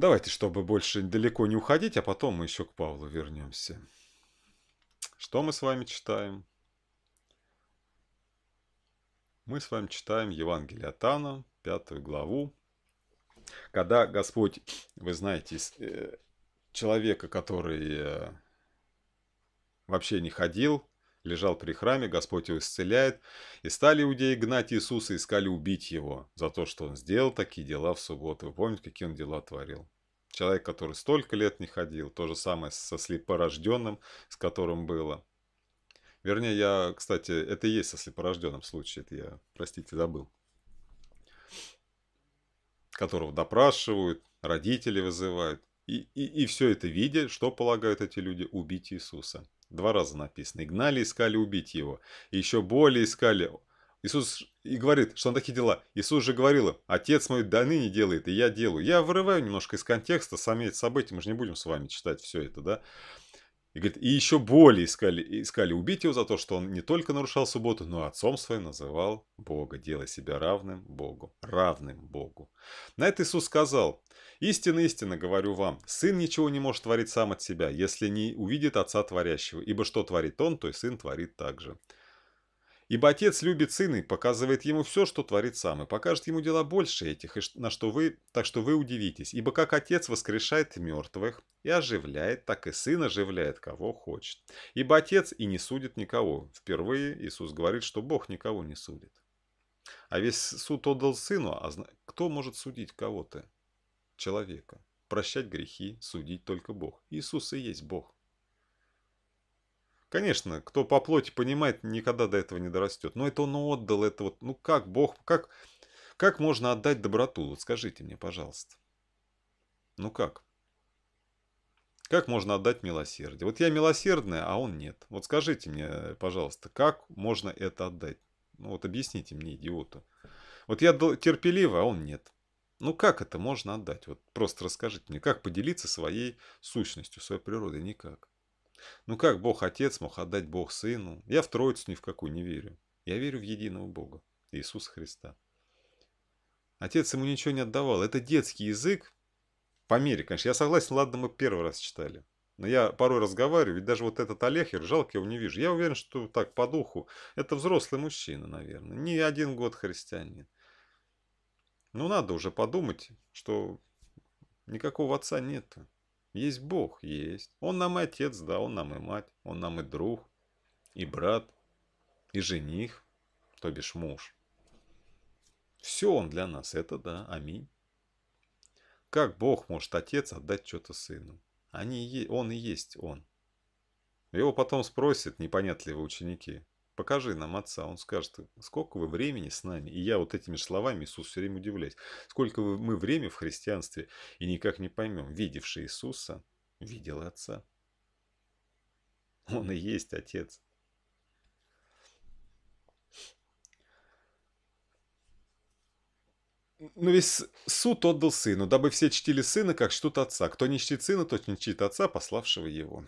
Давайте, чтобы больше далеко не уходить, а потом мы еще к Павлу вернемся. Что мы с вами читаем? Мы с вами читаем Евангелие от Анна, пятую главу. Когда Господь, вы знаете, э, человека, который э, вообще не ходил лежал при храме, Господь его исцеляет, и стали иудеи гнать Иисуса, искали убить его за то, что он сделал такие дела в субботу. Вы помните, какие он дела творил? Человек, который столько лет не ходил, то же самое со слепорожденным, с которым было. Вернее, я, кстати, это и есть со слепорожденным случае, это я, простите, забыл. Которого допрашивают, родители вызывают. И, и, и все это видя, что полагают эти люди? Убить Иисуса. Два раза написано. И гнали, искали убить его. И еще более искали. Иисус и говорит, что он такие дела. Иисус же говорил им, отец мой до ныне делает, и я делаю. Я вырываю немножко из контекста сами эти события, мы же не будем с вами читать все это, да. И говорит, и еще более искали, искали убить его за то, что он не только нарушал субботу, но и отцом своим называл Бога, делая себя равным Богу, равным Богу. На это Иисус сказал, «Истинно, истинно говорю вам, Сын ничего не может творить сам от себя, если не увидит Отца Творящего, ибо что творит Он, то и Сын творит также. Ибо отец любит сына и показывает ему все, что творит сам, и покажет ему дела больше этих, и на что вы, так что вы удивитесь. Ибо как отец воскрешает мертвых и оживляет, так и сын оживляет, кого хочет. Ибо отец и не судит никого. Впервые Иисус говорит, что Бог никого не судит. А весь суд отдал сыну, а кто может судить кого-то? Человека. Прощать грехи, судить только Бог. Иисус и есть Бог. Конечно, кто по плоти понимает, никогда до этого не дорастет. Но это он отдал, это вот, ну как Бог, как, как можно отдать доброту? Вот скажите мне, пожалуйста. Ну как? Как можно отдать милосердие? Вот я милосердная, а он нет. Вот скажите мне, пожалуйста, как можно это отдать? Ну вот объясните мне, идиоту. Вот я терпеливо, а он нет. Ну как это можно отдать? Вот просто расскажите мне, как поделиться своей сущностью, своей природой? Никак. Ну как Бог Отец мог отдать Бог Сыну? Я в Троицу ни в какую не верю. Я верю в единого Бога, Иисуса Христа. Отец ему ничего не отдавал. Это детский язык. По мере, конечно. Я согласен, ладно, мы первый раз читали. Но я порой разговариваю, ведь даже вот этот Олехер, жалко его не вижу. Я уверен, что так, по духу, это взрослый мужчина, наверное. Не один год христианин. Ну, надо уже подумать, что никакого отца нету. Есть Бог, есть. Он нам и отец, да, он нам и мать, он нам и друг, и брат, и жених, то бишь муж. Все он для нас, это да, аминь. Как Бог может отец отдать что-то сыну? Они, он и есть он. Его потом спросят непонятливые ученики покажи нам отца. Он скажет, сколько вы времени с нами. И я вот этими словами Иисус все время удивляюсь. Сколько мы время в христианстве и никак не поймем. Видевший Иисуса, видел отца. Он и есть отец. Но ну, весь суд отдал сыну, дабы все чтили сына, как чтут отца. Кто не чтит сына, тот не чтит отца, пославшего его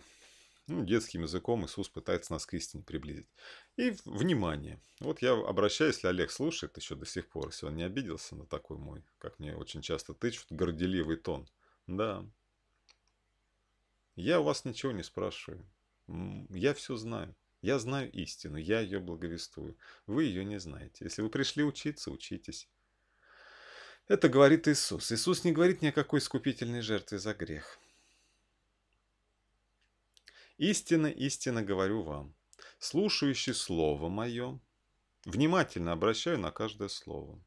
ну, детским языком Иисус пытается нас к истине приблизить. И внимание. Вот я обращаюсь, если Олег слушает еще до сих пор, если он не обиделся на такой мой, как мне очень часто тычут, горделивый тон. Да. Я у вас ничего не спрашиваю. Я все знаю. Я знаю истину, я ее благовествую. Вы ее не знаете. Если вы пришли учиться, учитесь. Это говорит Иисус. Иисус не говорит ни о какой искупительной жертве за грех. Истинно, истинно говорю вам, слушающий слово мое, внимательно обращаю на каждое слово,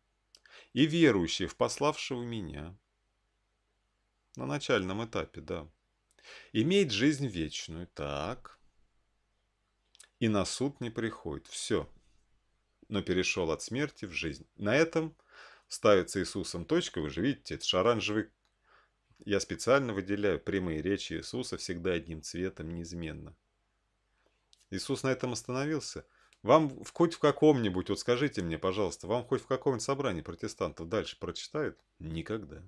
и верующий в пославшего меня, на начальном этапе, да, имеет жизнь вечную, так, и на суд не приходит, все, но перешел от смерти в жизнь. На этом ставится Иисусом точка, вы же видите, это же оранжевый я специально выделяю прямые речи Иисуса всегда одним цветом, неизменно. Иисус на этом остановился. Вам хоть в каком-нибудь, вот скажите мне, пожалуйста, вам хоть в каком-нибудь собрании протестантов дальше прочитают? Никогда.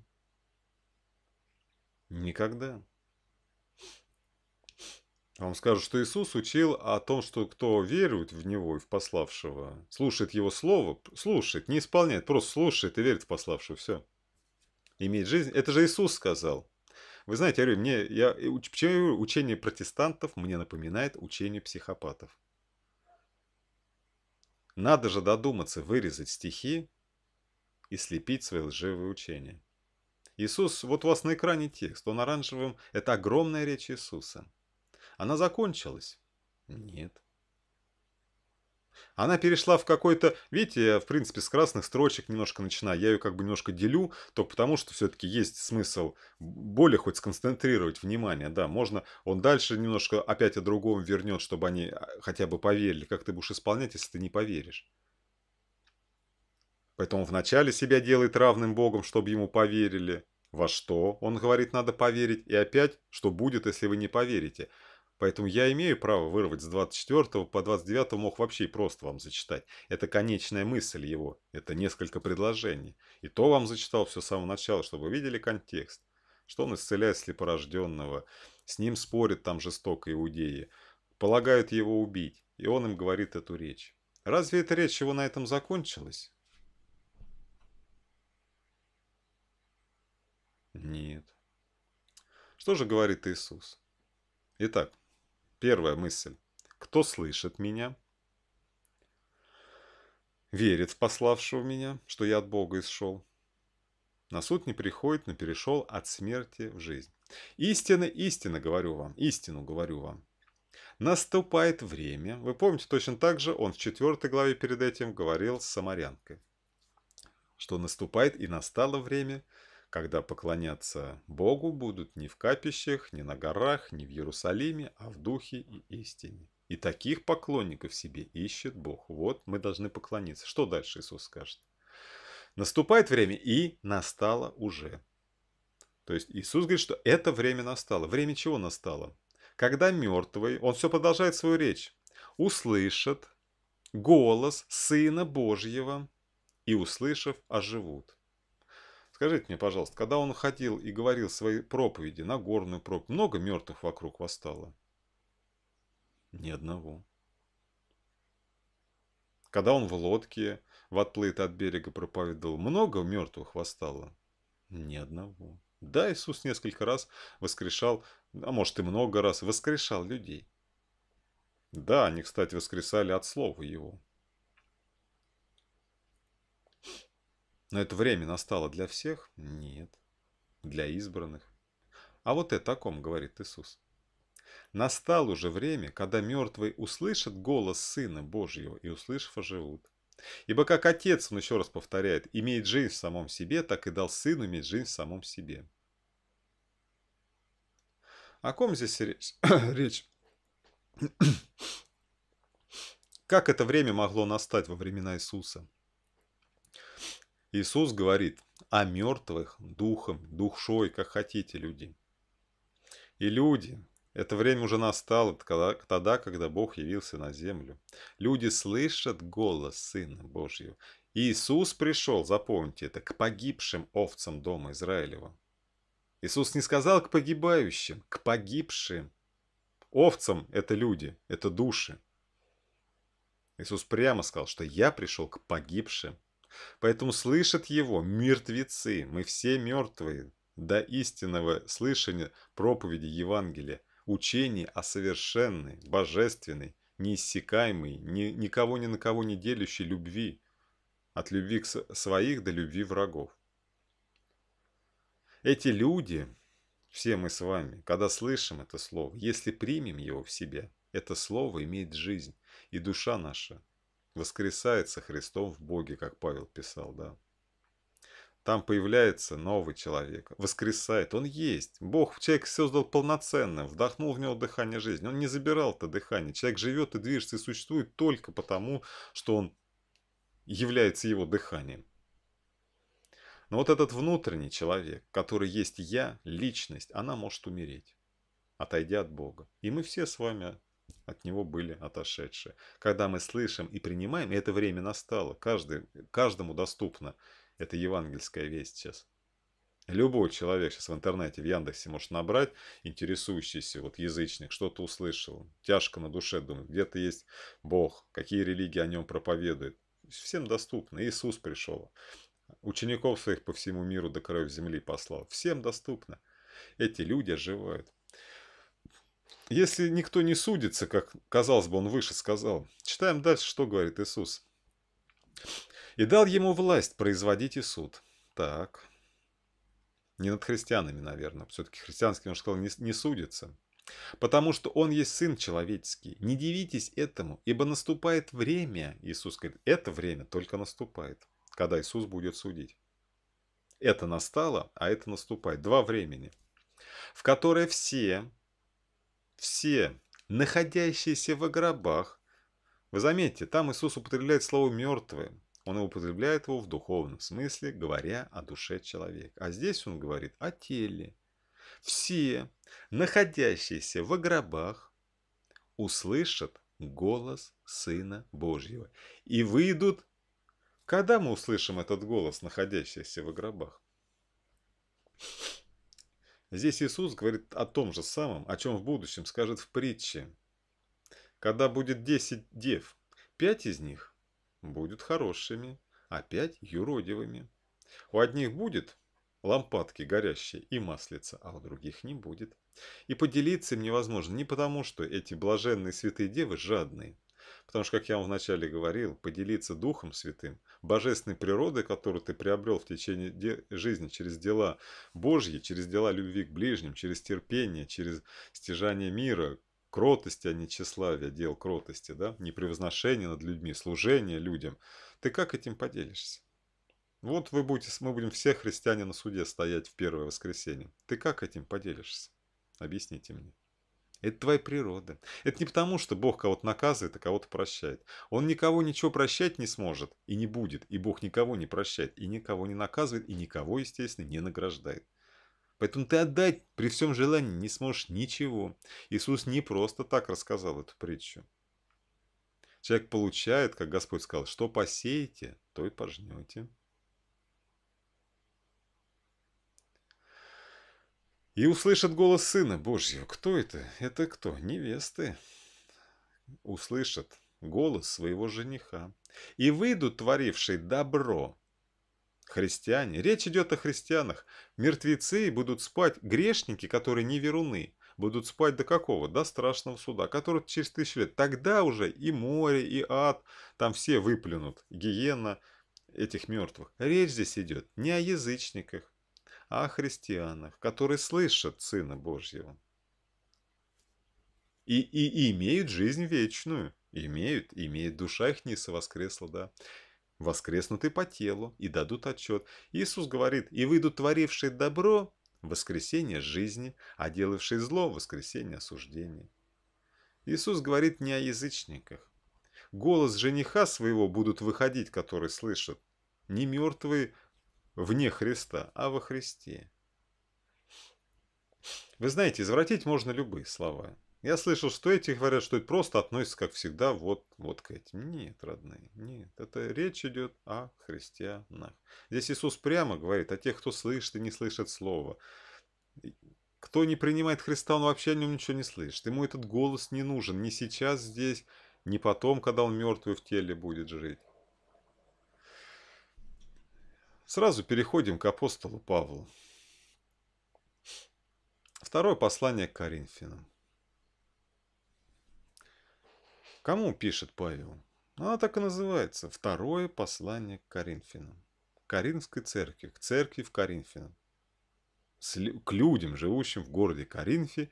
Никогда. А вам скажут, что Иисус учил о том, что кто верует в Него и в пославшего, слушает Его Слово, слушает, не исполняет, просто слушает и верит в пославшего, все иметь жизнь. Это же Иисус сказал. Вы знаете, я говорю, мне, я, почему учение протестантов мне напоминает учение психопатов. Надо же додуматься вырезать стихи и слепить свои лживые учения. Иисус, вот у вас на экране текст, он оранжевым, это огромная речь Иисуса. Она закончилась? Нет. Она перешла в какой-то... Видите, я, в принципе, с красных строчек немножко начинаю. Я ее как бы немножко делю, только потому, что все-таки есть смысл более хоть сконцентрировать внимание. Да, можно... Он дальше немножко опять о другом вернет, чтобы они а, хотя бы поверили. Как ты будешь исполнять, если ты не поверишь? Поэтому вначале себя делает равным Богом, чтобы ему поверили. Во что, он говорит, надо поверить, и опять, что будет, если вы не поверите. Поэтому я имею право вырвать с 24 по 29 мог вообще просто вам зачитать. Это конечная мысль его. Это несколько предложений. И то вам зачитал все с самого начала, чтобы вы видели контекст. Что он исцеляет слепорожденного. С ним спорит там жестоко иудеи. Полагают его убить. И он им говорит эту речь. Разве эта речь его на этом закончилась? Нет. Что же говорит Иисус? Итак, Первая мысль. Кто слышит меня? Верит в пославшего меня, что я от Бога исшел. На суд не приходит, но перешел от смерти в жизнь. Истина, истина, говорю вам, истину говорю вам. Наступает время. Вы помните, точно так же он в 4 главе перед этим говорил с самарянкой, что наступает и настало время – когда поклоняться Богу будут не в капищах, не на горах, не в Иерусалиме, а в духе и истине. И таких поклонников себе ищет Бог. Вот мы должны поклониться. Что дальше Иисус скажет? Наступает время, и настало уже. То есть Иисус говорит, что это время настало. Время чего настало? Когда мертвый, он все продолжает свою речь, Услышат голос Сына Божьего и, услышав, оживут. Скажите мне, пожалуйста, когда он ходил и говорил свои проповеди, на горную проповедь, много мертвых вокруг восстало? Ни одного. Когда он в лодке в отплыт от берега проповедовал, много мертвых восстало? Ни одного. Да, Иисус несколько раз воскрешал, а может и много раз воскрешал людей. Да, они, кстати, воскресали от слова его. Но это время настало для всех? Нет. Для избранных. А вот это о ком говорит Иисус? Настало уже время, когда мертвые услышат голос Сына Божьего и, услышав, оживут. Ибо как Отец, он еще раз повторяет, имеет жизнь в самом себе, так и дал Сыну иметь жизнь в самом себе. О ком здесь речь? речь? Как это время могло настать во времена Иисуса? Иисус говорит о мертвых духом, душой, как хотите, люди. И люди, это время уже настало тогда, когда Бог явился на землю. Люди слышат голос Сына Божьего. Иисус пришел, запомните это, к погибшим овцам дома Израилева. Иисус не сказал к погибающим, к погибшим. Овцам – это люди, это души. Иисус прямо сказал, что я пришел к погибшим Поэтому слышат его мертвецы, мы все мертвые, до истинного слышания проповеди Евангелия, учения о а совершенной, божественной, неиссякаемой, ни, никого ни на кого не делющей любви, от любви к своих до любви врагов. Эти люди, все мы с вами, когда слышим это слово, если примем его в себя, это слово имеет жизнь, и душа наша воскресает со Христом в Боге, как Павел писал, да. Там появляется новый человек, воскресает, он есть. Бог человек создал полноценным, вдохнул в него дыхание жизни. Он не забирал это дыхание. Человек живет и движется и существует только потому, что он является его дыханием. Но вот этот внутренний человек, который есть я, личность, она может умереть, отойдя от Бога. И мы все с вами от него были отошедшие. Когда мы слышим и принимаем, и это время настало, каждый, каждому доступно. Это евангельская весть сейчас. Любой человек сейчас в интернете, в Яндексе может набрать, интересующийся, вот язычник, что-то услышал, тяжко на душе думает, где-то есть Бог, какие религии о нем проповедуют. Всем доступно, Иисус пришел, учеников своих по всему миру до краев земли послал, всем доступно. Эти люди оживают. Если никто не судится, как, казалось бы, он выше сказал. Читаем дальше, что говорит Иисус. «И дал ему власть производить и суд». Так. Не над христианами, наверное. Все-таки христианским, он сказал, не, не судится. Потому что он есть сын человеческий. Не дивитесь этому, ибо наступает время, Иисус говорит, это время только наступает, когда Иисус будет судить. Это настало, а это наступает. Два времени, в которое все, все, находящиеся в гробах. Вы заметьте, там Иисус употребляет слово «мертвые». Он употребляет его в духовном смысле, говоря о душе человека. А здесь он говорит о теле. Все, находящиеся в гробах, услышат голос Сына Божьего и выйдут. Когда мы услышим этот голос, находящийся в гробах? Здесь Иисус говорит о том же самом, о чем в будущем скажет в притче. Когда будет десять дев, пять из них будут хорошими, а пять юродивыми. У одних будет лампадки горящие и маслица, а у других не будет. И поделиться им невозможно не потому, что эти блаженные святые девы жадные, Потому что, как я вам вначале говорил, поделиться Духом Святым, божественной природой, которую ты приобрел в течение жизни через дела Божьи, через дела любви к ближним, через терпение, через стяжание мира, кротости, а не тщеславия, дел кротости, да, не превозношение над людьми, служение людям, ты как этим поделишься? Вот вы будете, мы будем все христиане на суде стоять в первое воскресенье. Ты как этим поделишься? Объясните мне. Это твоя природа. Это не потому, что Бог кого-то наказывает, а кого-то прощает. Он никого ничего прощать не сможет и не будет. И Бог никого не прощает, и никого не наказывает, и никого, естественно, не награждает. Поэтому ты отдать при всем желании не сможешь ничего. Иисус не просто так рассказал эту притчу. Человек получает, как Господь сказал, что посеете, то и пожнете. И услышат голос Сына Божьего. Кто это? Это кто? Невесты. Услышат голос своего жениха. И выйдут, творившие добро, христиане. Речь идет о христианах. Мертвецы будут спать, грешники, которые не веруны, будут спать до какого? До страшного суда, который через тысячу лет. Тогда уже и море, и ад, там все выплюнут, гиена этих мертвых. Речь здесь идет не о язычниках, о христианах, которые слышат Сына Божьего. И, и, и имеют жизнь вечную. Имеют, имеют душа их не воскресла, да. воскреснуты по телу, и дадут отчет. Иисус говорит, и выйдут творившие добро, воскресение жизни, а делавшие зло, воскресение осуждения. Иисус говорит не о язычниках. Голос жениха своего будут выходить, который слышат. Не мертвые вне Христа, а во Христе. Вы знаете, извратить можно любые слова. Я слышал, что эти говорят, что это просто относится, как всегда, вот, вот к этим. Нет, родные, нет. Это речь идет о христианах. Здесь Иисус прямо говорит о тех, кто слышит и не слышит слова. Кто не принимает Христа, он вообще о нем ничего не слышит. Ему этот голос не нужен. Ни сейчас здесь, ни потом, когда он мертвый в теле будет жить. Сразу переходим к апостолу Павлу. Второе послание к Коринфянам. Кому пишет Павел? Ну, Оно так и называется. Второе послание к Коринфянам. К Коринфской церкви, к церкви в Коринфянам. К людям, живущим в городе Коринфе,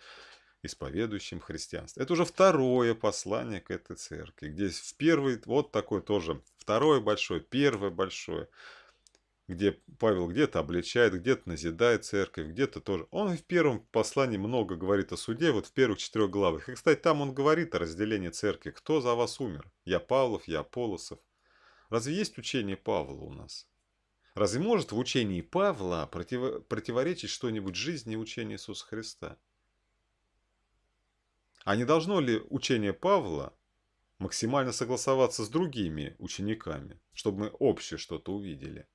исповедующим христианство. Это уже второе послание к этой церкви, где в первый вот такое тоже, второе большое, первое большое – где Павел где-то обличает, где-то назидает церковь, где-то тоже. Он в первом послании много говорит о суде, вот в первых четырех главах. И, кстати, там он говорит о разделении церкви. Кто за вас умер? Я Павлов, я Полосов. Разве есть учение Павла у нас? Разве может в учении Павла против... противоречить что-нибудь жизни и учению Иисуса Христа? А не должно ли учение Павла максимально согласоваться с другими учениками, чтобы мы общее что-то увидели?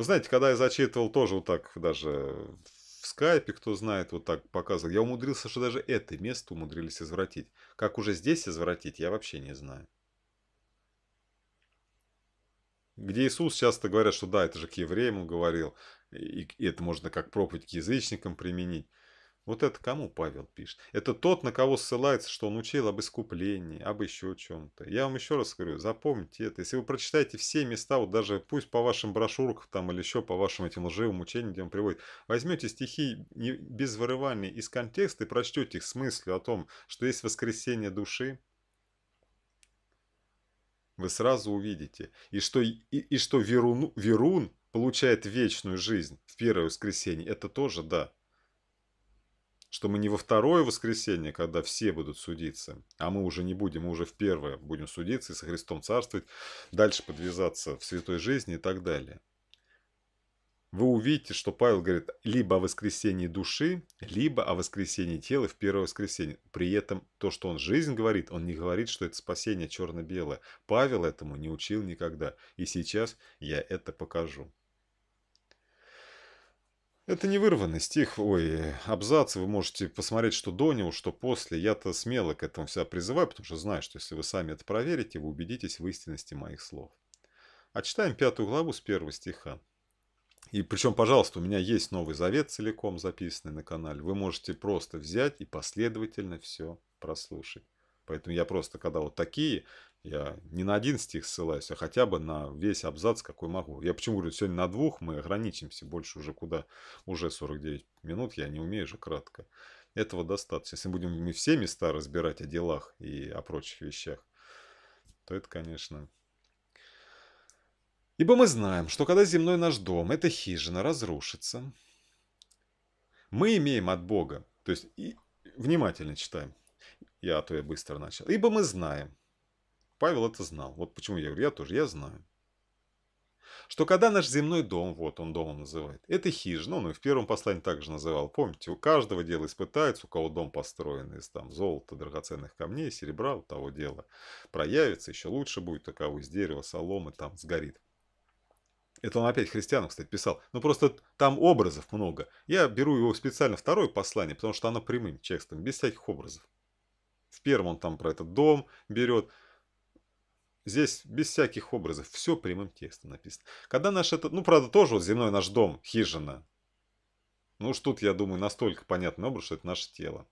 Вы знаете, когда я зачитывал тоже вот так даже в скайпе, кто знает, вот так показывал, я умудрился, что даже это место умудрились извратить. Как уже здесь извратить, я вообще не знаю. Где Иисус часто говорят, что да, это же к евреям он говорил, и это можно как проповедь к язычникам применить. Вот это кому Павел пишет? Это тот, на кого ссылается, что он учил об искуплении, об еще чем-то. Я вам еще раз говорю, запомните это. Если вы прочитаете все места, вот даже пусть по вашим брошюркам там или еще по вашим этим лживым учениям, где он приводит, возьмете стихи без вырывания из контекста и прочтете их с мыслью о том, что есть воскресение души, вы сразу увидите. И что, и, и что Верун, Верун получает вечную жизнь в первое воскресенье, это тоже да что мы не во второе воскресенье, когда все будут судиться, а мы уже не будем, мы уже в первое будем судиться и со Христом царствовать, дальше подвязаться в святой жизни и так далее. Вы увидите, что Павел говорит либо о воскресении души, либо о воскресении тела в первое воскресенье. При этом то, что он жизнь говорит, он не говорит, что это спасение черно-белое. Павел этому не учил никогда. И сейчас я это покажу. Это не вырванный стих, ой, абзац, вы можете посмотреть, что до него, что после. Я-то смело к этому себя призываю, потому что знаю, что если вы сами это проверите, вы убедитесь в истинности моих слов. А читаем пятую главу с первого стиха. И причем, пожалуйста, у меня есть Новый Завет целиком записанный на канале. Вы можете просто взять и последовательно все прослушать. Поэтому я просто, когда вот такие я не на один стих ссылаюсь, а хотя бы на весь абзац, какой могу. Я почему говорю, сегодня на двух мы ограничимся, больше уже куда, уже 49 минут, я не умею же кратко. Этого достаточно. Если будем мы все места разбирать о делах и о прочих вещах, то это, конечно... Ибо мы знаем, что когда земной наш дом, эта хижина разрушится, мы имеем от Бога, то есть и внимательно читаем, я, а то я быстро начал, ибо мы знаем, Павел это знал. Вот почему я говорю, я тоже, я знаю. Что когда наш земной дом, вот он домом называет, это хижина, он и в первом послании также называл, помните, у каждого дело испытается, у кого дом построен из там золота, драгоценных камней, серебра, у того дела проявится, еще лучше будет, у кого из дерева, соломы там сгорит. Это он опять христианам, кстати, писал. Ну, просто там образов много. Я беру его специально второе послание, потому что оно прямым текстом, без всяких образов. В первом он там про этот дом берет. Здесь без всяких образов, все прямым текстом написано. Когда наш этот, ну правда тоже вот земной наш дом, хижина. Ну уж тут, я думаю, настолько понятный образ, что это наше тело.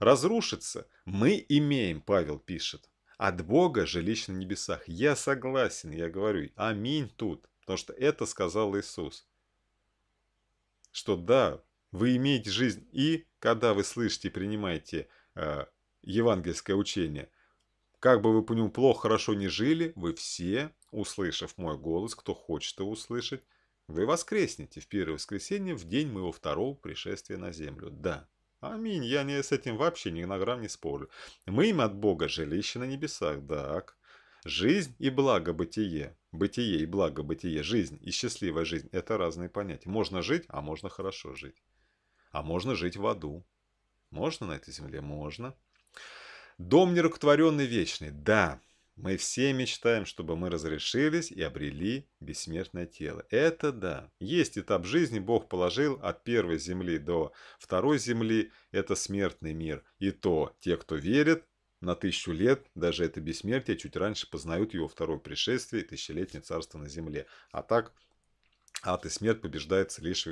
Разрушится мы имеем, Павел пишет. От Бога жилищ на небесах. Я согласен, я говорю, аминь тут. Потому что это сказал Иисус. Что да, вы имеете жизнь. И когда вы слышите и принимаете э, евангельское учение – как бы вы по нему плохо, хорошо не жили, вы все, услышав мой голос, кто хочет его услышать, вы воскреснете в первое воскресенье, в день моего второго пришествия на землю. Да. Аминь. Я не, с этим вообще ни на грамм не спорю. Мы им от Бога жилище на небесах. Так. Жизнь и благо бытие. Бытие и благо бытие. Жизнь и счастливая жизнь – это разные понятия. Можно жить, а можно хорошо жить. А можно жить в аду. Можно на этой земле? Можно. Дом нерукотворенный вечный, да, мы все мечтаем, чтобы мы разрешились и обрели бессмертное тело. Это да. Есть этап жизни, Бог положил от первой земли до второй земли. Это смертный мир. И то те, кто верит, на тысячу лет даже это бессмертие чуть раньше познают его второе пришествие тысячелетнее царство на земле. А так ад и смерть побеждается лишь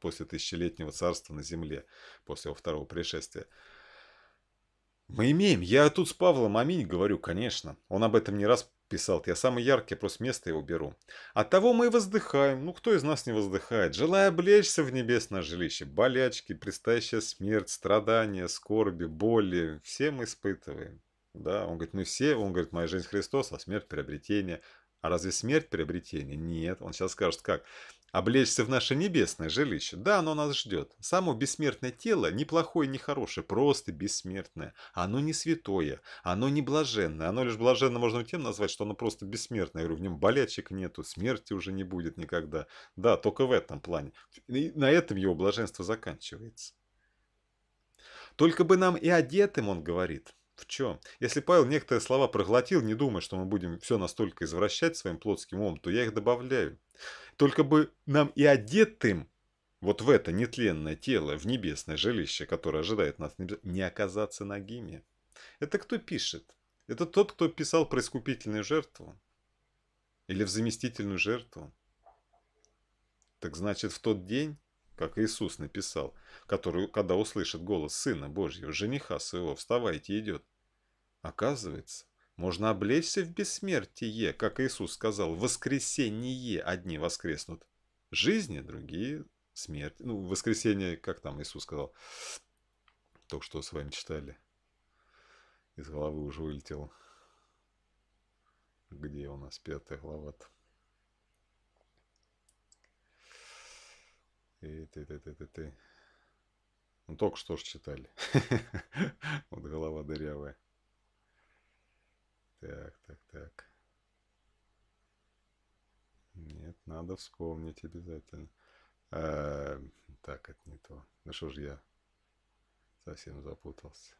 после тысячелетнего царства на земле, после его второго пришествия. Мы имеем. Я тут с Павлом Аминь говорю, конечно. Он об этом не раз писал. Я самый яркий, просто место его беру. От того мы и воздыхаем. Ну, кто из нас не воздыхает? Желая облечься в небесное жилище. Болячки, предстоящая смерть, страдания, скорби, боли. Все мы испытываем. Да, он говорит, мы все, он говорит, моя жизнь Христос, а смерть приобретение. А разве смерть приобретение? Нет. Он сейчас скажет, как? Облечься в наше небесное жилище. Да, оно нас ждет. Само бессмертное тело неплохое, нехорошее, просто бессмертное. Оно не святое, оно не блаженное. Оно лишь блаженно можно тем назвать, что оно просто бессмертное. Я говорю, в нем болячек нету, смерти уже не будет никогда. Да, только в этом плане. И на этом его блаженство заканчивается. Только бы нам и одетым, он говорит, в чем? Если Павел некоторые слова проглотил, не думая, что мы будем все настолько извращать своим плотским умом, то я их добавляю. Только бы нам и одетым вот в это нетленное тело, в небесное жилище, которое ожидает нас, не оказаться нагими. Это кто пишет? Это тот, кто писал про искупительную жертву? Или в заместительную жертву? Так значит, в тот день, как Иисус написал – которую, когда услышит голос Сына Божьего, жениха своего, вставайте, идет. Оказывается, можно облечься в бессмертие, как Иисус сказал, в воскресение одни воскреснут, жизни другие смерть. Ну, воскресенье как там Иисус сказал, только что с вами читали. Из головы уже вылетел. Где у нас пятая глава-то? И ты, ты, ты, ты, ты. Ну, только что ж читали. Вот голова дырявая. Так, так, так. Нет, надо вспомнить обязательно. А, так, это не то. Да ну, что ж я совсем запутался.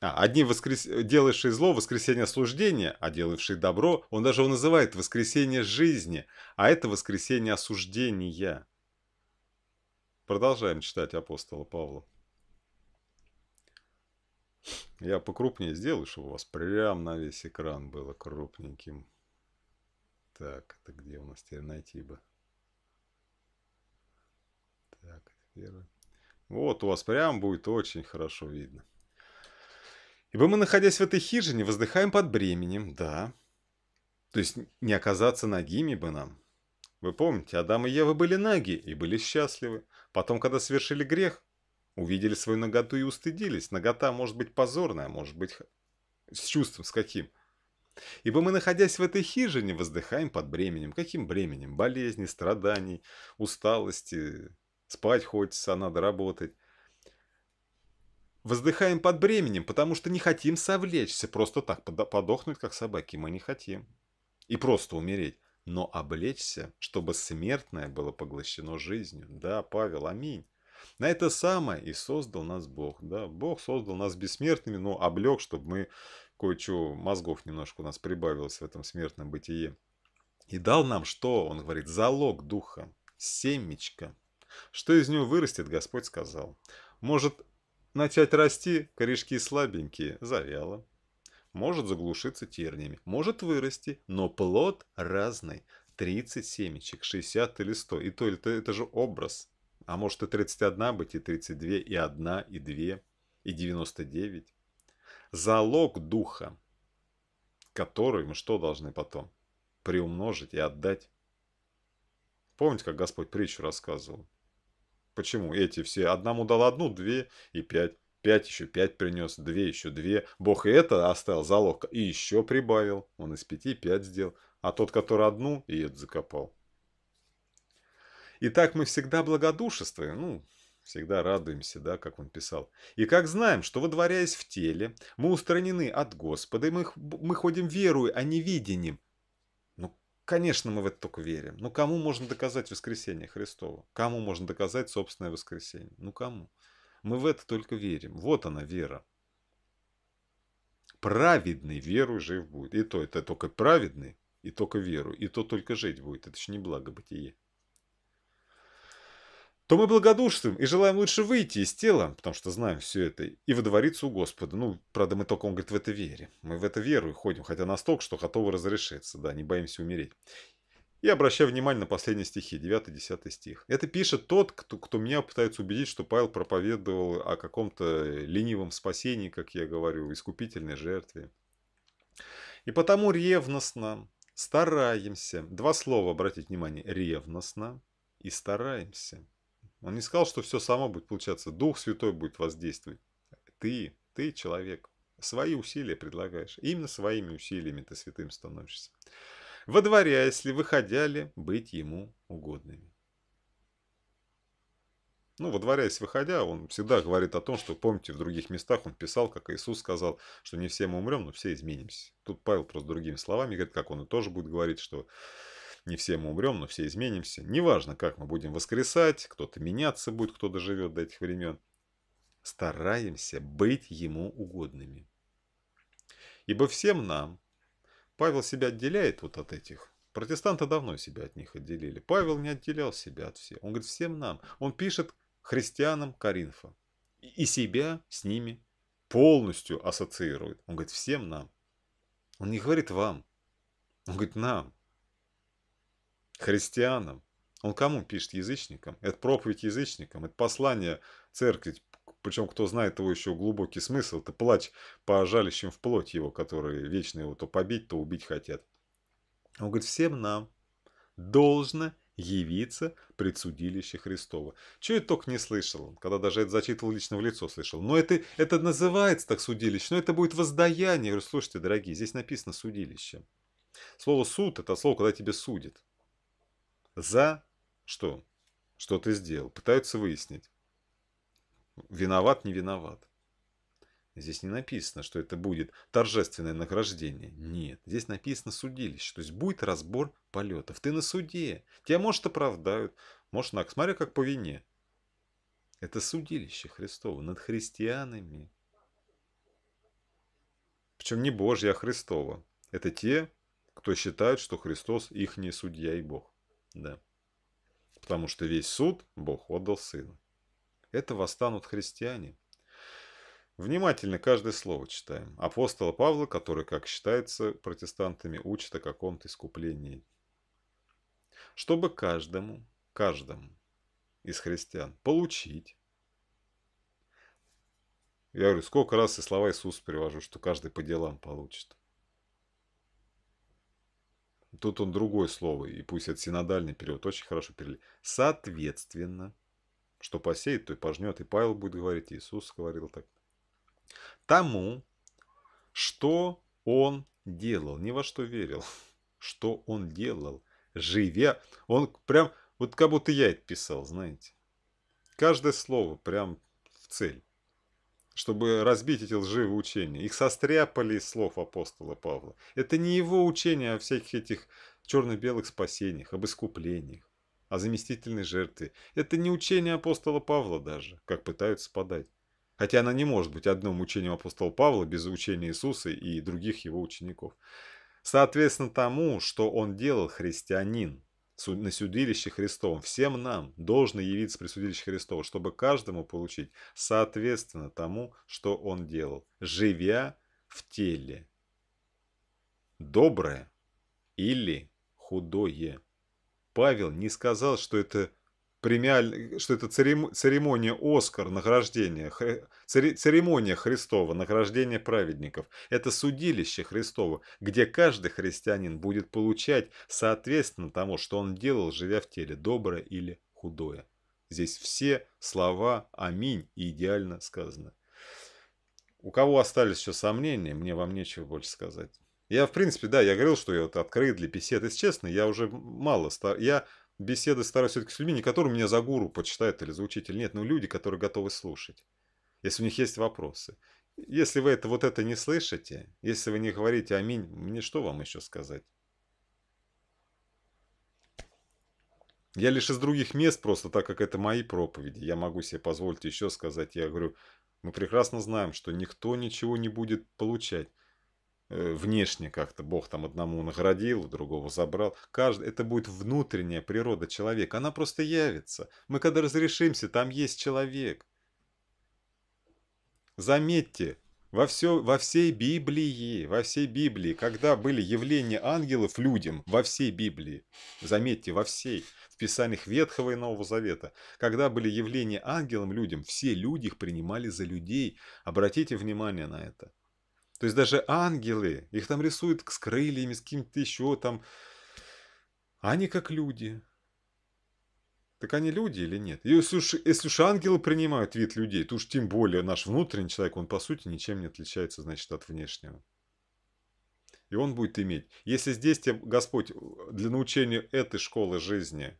А, одни воскрес... делавшие зло – воскресенье осуждения, а делавшие добро – он даже его называет воскресенье жизни, а это воскресенье осуждения. Продолжаем читать апостола Павла. Я покрупнее сделаю, чтобы у вас прям на весь экран было крупненьким. Так, это где у нас теперь найти бы? Так, первое. Вот, у вас прям будет очень хорошо видно. Ибо мы, находясь в этой хижине, воздыхаем под бременем, да. То есть не оказаться ногими бы нам. Вы помните, Адам и Ева были наги и были счастливы. Потом, когда совершили грех, увидели свою наготу и устыдились. Нагота может быть позорная, а может быть с чувством, с каким. Ибо мы, находясь в этой хижине, воздыхаем под бременем. Каким бременем? Болезни, страданий, усталости. Спать хочется, а надо работать. Воздыхаем под бременем, потому что не хотим совлечься. Просто так подохнуть, как собаки, мы не хотим. И просто умереть но облечься, чтобы смертное было поглощено жизнью. Да, Павел, аминь. На это самое и создал нас Бог. Да, Бог создал нас бессмертными, но облег, чтобы мы кое-что мозгов немножко у нас прибавилось в этом смертном бытии, И дал нам что? Он говорит, залог духа, семечко. Что из него вырастет, Господь сказал. Может начать расти, корешки слабенькие, завяло может заглушиться терниями, может вырасти, но плод разный. 30 семечек, 60 или 100, и то это, это же образ. А может и 31 быть, и 32, и 1, и 2, и 99. Залог духа, который мы что должны потом? Приумножить и отдать. Помните, как Господь притчу рассказывал? Почему эти все? Одному дал одну, две и пять. Пять еще пять принес, две еще две. Бог и это оставил залог, и еще прибавил. Он из пяти пять сделал. А тот, который одну, и это закопал. И так мы всегда благодушествуем, ну, всегда радуемся, да, как он писал. И как знаем, что, водворяясь в теле, мы устранены от Господа, и мы, мы ходим верую, а не видением. Ну, конечно, мы в это только верим. Но ну, кому можно доказать воскресение Христова? Кому можно доказать собственное воскресение? Ну, кому? Мы в это только верим. Вот она вера. Праведный веру жив будет. И то это только праведный, и только веру. И то только жить будет. Это ж не благо бытие то мы благодушствуем и желаем лучше выйти из тела, потому что знаем все это, и водвориться у Господа. Ну, правда, мы только, он говорит, в это верим. Мы в это веру и ходим, хотя настолько, что готовы разрешиться, да, не боимся умереть. И обращаю внимание на последние стихи, 9-10 стих. Это пишет тот, кто, кто меня пытается убедить, что Павел проповедовал о каком-то ленивом спасении, как я говорю, искупительной жертве. И потому ревностно стараемся. Два слова, обратите внимание, ревностно и стараемся. Он не сказал, что все само будет получаться. Дух Святой будет воздействовать. Ты, ты человек, свои усилия предлагаешь. Именно своими усилиями ты святым становишься во дворя, а если выходя ли, быть ему угодными. Ну, во дворясь выходя, он всегда говорит о том, что, помните, в других местах он писал, как Иисус сказал, что не все мы умрем, но все изменимся. Тут Павел просто другими словами говорит, как он и тоже будет говорить, что не все мы умрем, но все изменимся. Неважно, как мы будем воскресать, кто-то меняться будет, кто то живет до этих времен. Стараемся быть ему угодными. Ибо всем нам, Павел себя отделяет вот от этих. Протестанты давно себя от них отделили. Павел не отделял себя от всех. Он говорит, всем нам. Он пишет христианам Коринфа. И себя с ними полностью ассоциирует. Он говорит, всем нам. Он не говорит вам. Он говорит, нам. Христианам. Он кому пишет язычникам? Это проповедь язычникам, это послание церкви причем, кто знает его еще глубокий смысл, ты плач по жалящим в плоть его, которые вечно его то побить, то убить хотят. Он говорит, всем нам должно явиться предсудилище судилище Христова. Чего я только не слышал, когда даже это зачитывал лично в лицо, слышал. Но это, это называется так судилище, но это будет воздаяние. Я говорю, слушайте, дорогие, здесь написано судилище. Слово суд – это слово, когда тебе судят. За что? Что ты сделал? Пытаются выяснить виноват, не виноват. Здесь не написано, что это будет торжественное награждение. Нет, здесь написано судилище. То есть будет разбор полетов. Ты на суде. Тебя, может, оправдают. Может, на, смотри как по вине. Это судилище Христово над христианами. Причем не Божье, а Христово. Это те, кто считают, что Христос их не судья и Бог. Да. Потому что весь суд Бог отдал Сыну. Это восстанут христиане. Внимательно каждое слово читаем. Апостола Павла, который, как считается, протестантами учит о каком-то искуплении. Чтобы каждому, каждому из христиан получить. Я говорю, сколько раз и слова Иисуса привожу, что каждый по делам получит. Тут он другое слово, и пусть это синодальный перевод, очень хорошо перевели. Соответственно, что посеет, то и пожнет. И Павел будет говорить, Иисус говорил так. Тому, что он делал, не во что верил, что он делал, живя. Он прям, вот как будто я это писал, знаете. Каждое слово прям в цель, чтобы разбить эти лживые учения. Их состряпали из слов апостола Павла. Это не его учение о всяких этих черно-белых спасениях, об искуплениях, а заместительной жертве. Это не учение апостола Павла даже, как пытаются подать. Хотя она не может быть одним учением апостола Павла без учения Иисуса и других его учеников. Соответственно тому, что он делал христианин на судилище Христовом, всем нам должно явиться при судилище Христовом, чтобы каждому получить соответственно тому, что он делал, живя в теле. Доброе или худое. Павел не сказал, что это, премиаль... что это церем... церемония Оскар, награждение, хри... церемония Христова, награждения праведников. Это судилище Христово, где каждый христианин будет получать соответственно тому, что он делал, живя в теле, доброе или худое. Здесь все слова «Аминь» и идеально сказаны. У кого остались еще сомнения, мне вам нечего больше сказать. Я, в принципе, да, я говорил, что я вот открыт для бесед. Если честно, я уже мало стар... Я беседы стараюсь все-таки с людьми, не которые меня за гуру почитают или за учителя, нет, но люди, которые готовы слушать, если у них есть вопросы. Если вы это, вот это не слышите, если вы не говорите «Аминь», мне что вам еще сказать? Я лишь из других мест, просто так как это мои проповеди, я могу себе позволить еще сказать, я говорю, мы прекрасно знаем, что никто ничего не будет получать Э, внешне как-то Бог там одному наградил, другого забрал. Каждый, это будет внутренняя природа человека. Она просто явится. Мы когда разрешимся, там есть человек. Заметьте, во, все, во всей Библии, во всей Библии, когда были явления ангелов людям, во всей Библии, заметьте, во всей, в Писаниях Ветхого и Нового Завета, когда были явления ангелам людям, все люди их принимали за людей. Обратите внимание на это. То есть даже ангелы, их там рисуют с крыльями, с кем-то еще там. А они как люди. Так они люди или нет? если уж, если уж ангелы принимают вид людей, то уж тем более наш внутренний человек, он по сути ничем не отличается, значит, от внешнего. И он будет иметь. Если здесь тебе Господь э, для научения этой школы жизни,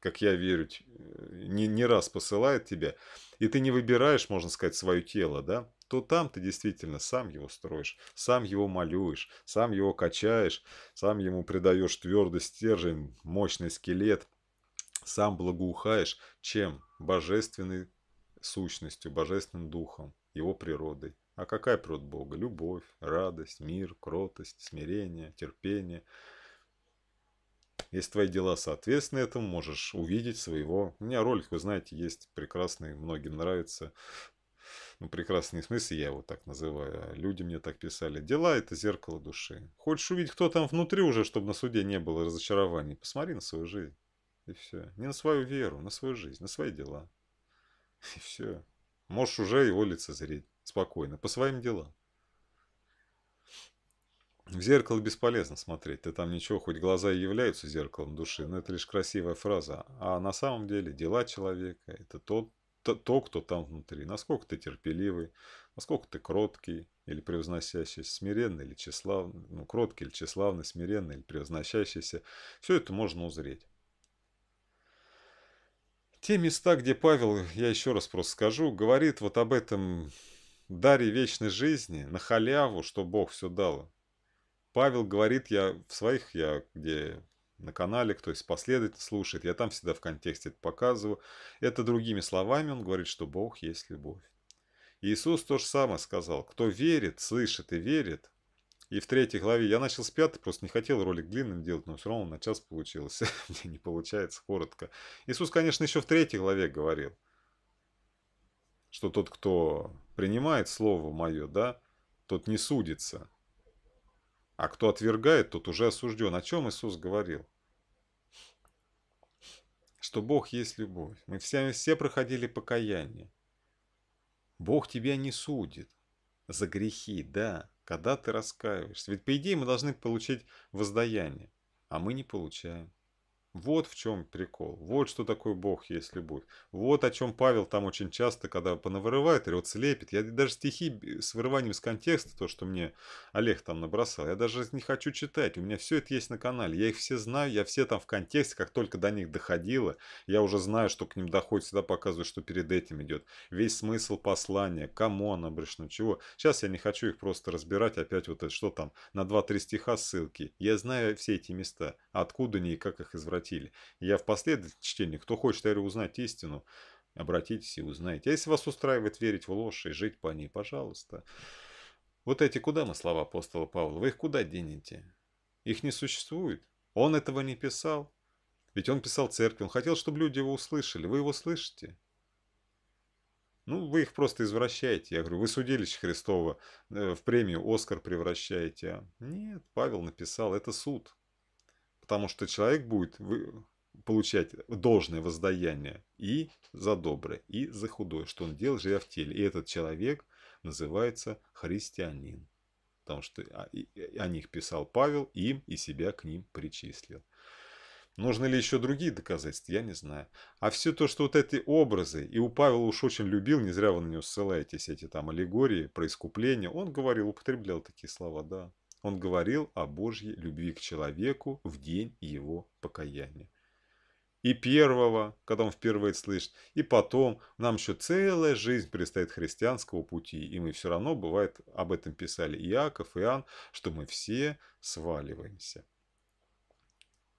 как я верю, э, не, не раз посылает тебя, и ты не выбираешь, можно сказать, свое тело, да? то там ты действительно сам его строишь, сам его молюешь, сам его качаешь, сам ему придаешь твердый стержень, мощный скелет, сам благоухаешь чем? Божественной сущностью, божественным духом, его природой. А какая природа Бога? Любовь, радость, мир, кротость, смирение, терпение. Если твои дела соответственны этому, можешь увидеть своего. У меня ролик, вы знаете, есть прекрасный, многим нравится ну, прекрасный смысл, я его так называю, а люди мне так писали, дела – это зеркало души. Хочешь увидеть, кто там внутри уже, чтобы на суде не было разочарований, посмотри на свою жизнь. И все. Не на свою веру, на свою жизнь, на свои дела. И все. Можешь уже его лицезреть спокойно, по своим делам. В зеркало бесполезно смотреть, ты там ничего, хоть глаза и являются зеркалом души, но это лишь красивая фраза. А на самом деле дела человека – это тот то, кто там внутри. Насколько ты терпеливый, насколько ты кроткий или превозносящийся, смиренный или тщеславный, ну, кроткий или тщеславный, смиренный или превозносящийся. Все это можно узреть. Те места, где Павел, я еще раз просто скажу, говорит вот об этом даре вечной жизни, на халяву, что Бог все дал. Павел говорит, я в своих, я где на канале, кто из последователей слушает, я там всегда в контексте это показываю. Это другими словами он говорит, что Бог есть любовь. Иисус то же самое сказал. Кто верит, слышит и верит. И в третьей главе, я начал с пятой, просто не хотел ролик длинным делать, но все равно на час получилось. Мне не получается коротко. Иисус, конечно, еще в третьей главе говорил, что тот, кто принимает слово мое, да, тот не судится. А кто отвергает, тот уже осужден. О чем Иисус говорил? Что Бог есть любовь. Мы все, все проходили покаяние. Бог тебя не судит за грехи, да, когда ты раскаиваешься. Ведь по идее мы должны получить воздаяние, а мы не получаем. Вот в чем прикол. Вот что такое Бог есть любовь. Вот о чем Павел там очень часто, когда понавырывает, или вот слепит. Я даже стихи с вырыванием с контекста, то, что мне Олег там набросал, я даже не хочу читать. У меня все это есть на канале. Я их все знаю, я все там в контексте, как только до них доходило, я уже знаю, что к ним доходит, всегда показываю, что перед этим идет. Весь смысл послания, кому оно обращено, чего. Сейчас я не хочу их просто разбирать, опять вот это, что там, на 2-3 стиха ссылки. Я знаю все эти места, откуда они и как их извратить обратили. Я в последовательном чтении, кто хочет Ари узнать истину, обратитесь и узнаете. А если вас устраивает верить в ложь и жить по ней, пожалуйста. Вот эти куда мы слова апостола Павла? Вы их куда денете? Их не существует. Он этого не писал. Ведь он писал церкви, он хотел, чтобы люди его услышали. Вы его слышите? Ну, вы их просто извращаете. Я говорю, вы судилище Христова э, в премию «Оскар» превращаете. А? Нет, Павел написал, это суд потому что человек будет получать должное воздаяние и за доброе, и за худое, что он делал, живя в теле. И этот человек называется христианин, потому что а, о них писал Павел, им и себя к ним причислил. Нужны ли еще другие доказательства, я не знаю. А все то, что вот эти образы, и у Павла уж очень любил, не зря вы на него ссылаетесь, эти там аллегории про искупление, он говорил, употреблял такие слова, да. Он говорил о Божьей любви к человеку в день его покаяния. И первого, когда он впервые слышит, и потом, нам еще целая жизнь предстоит христианского пути, и мы все равно, бывает, об этом писали Иаков, Иоанн, что мы все сваливаемся.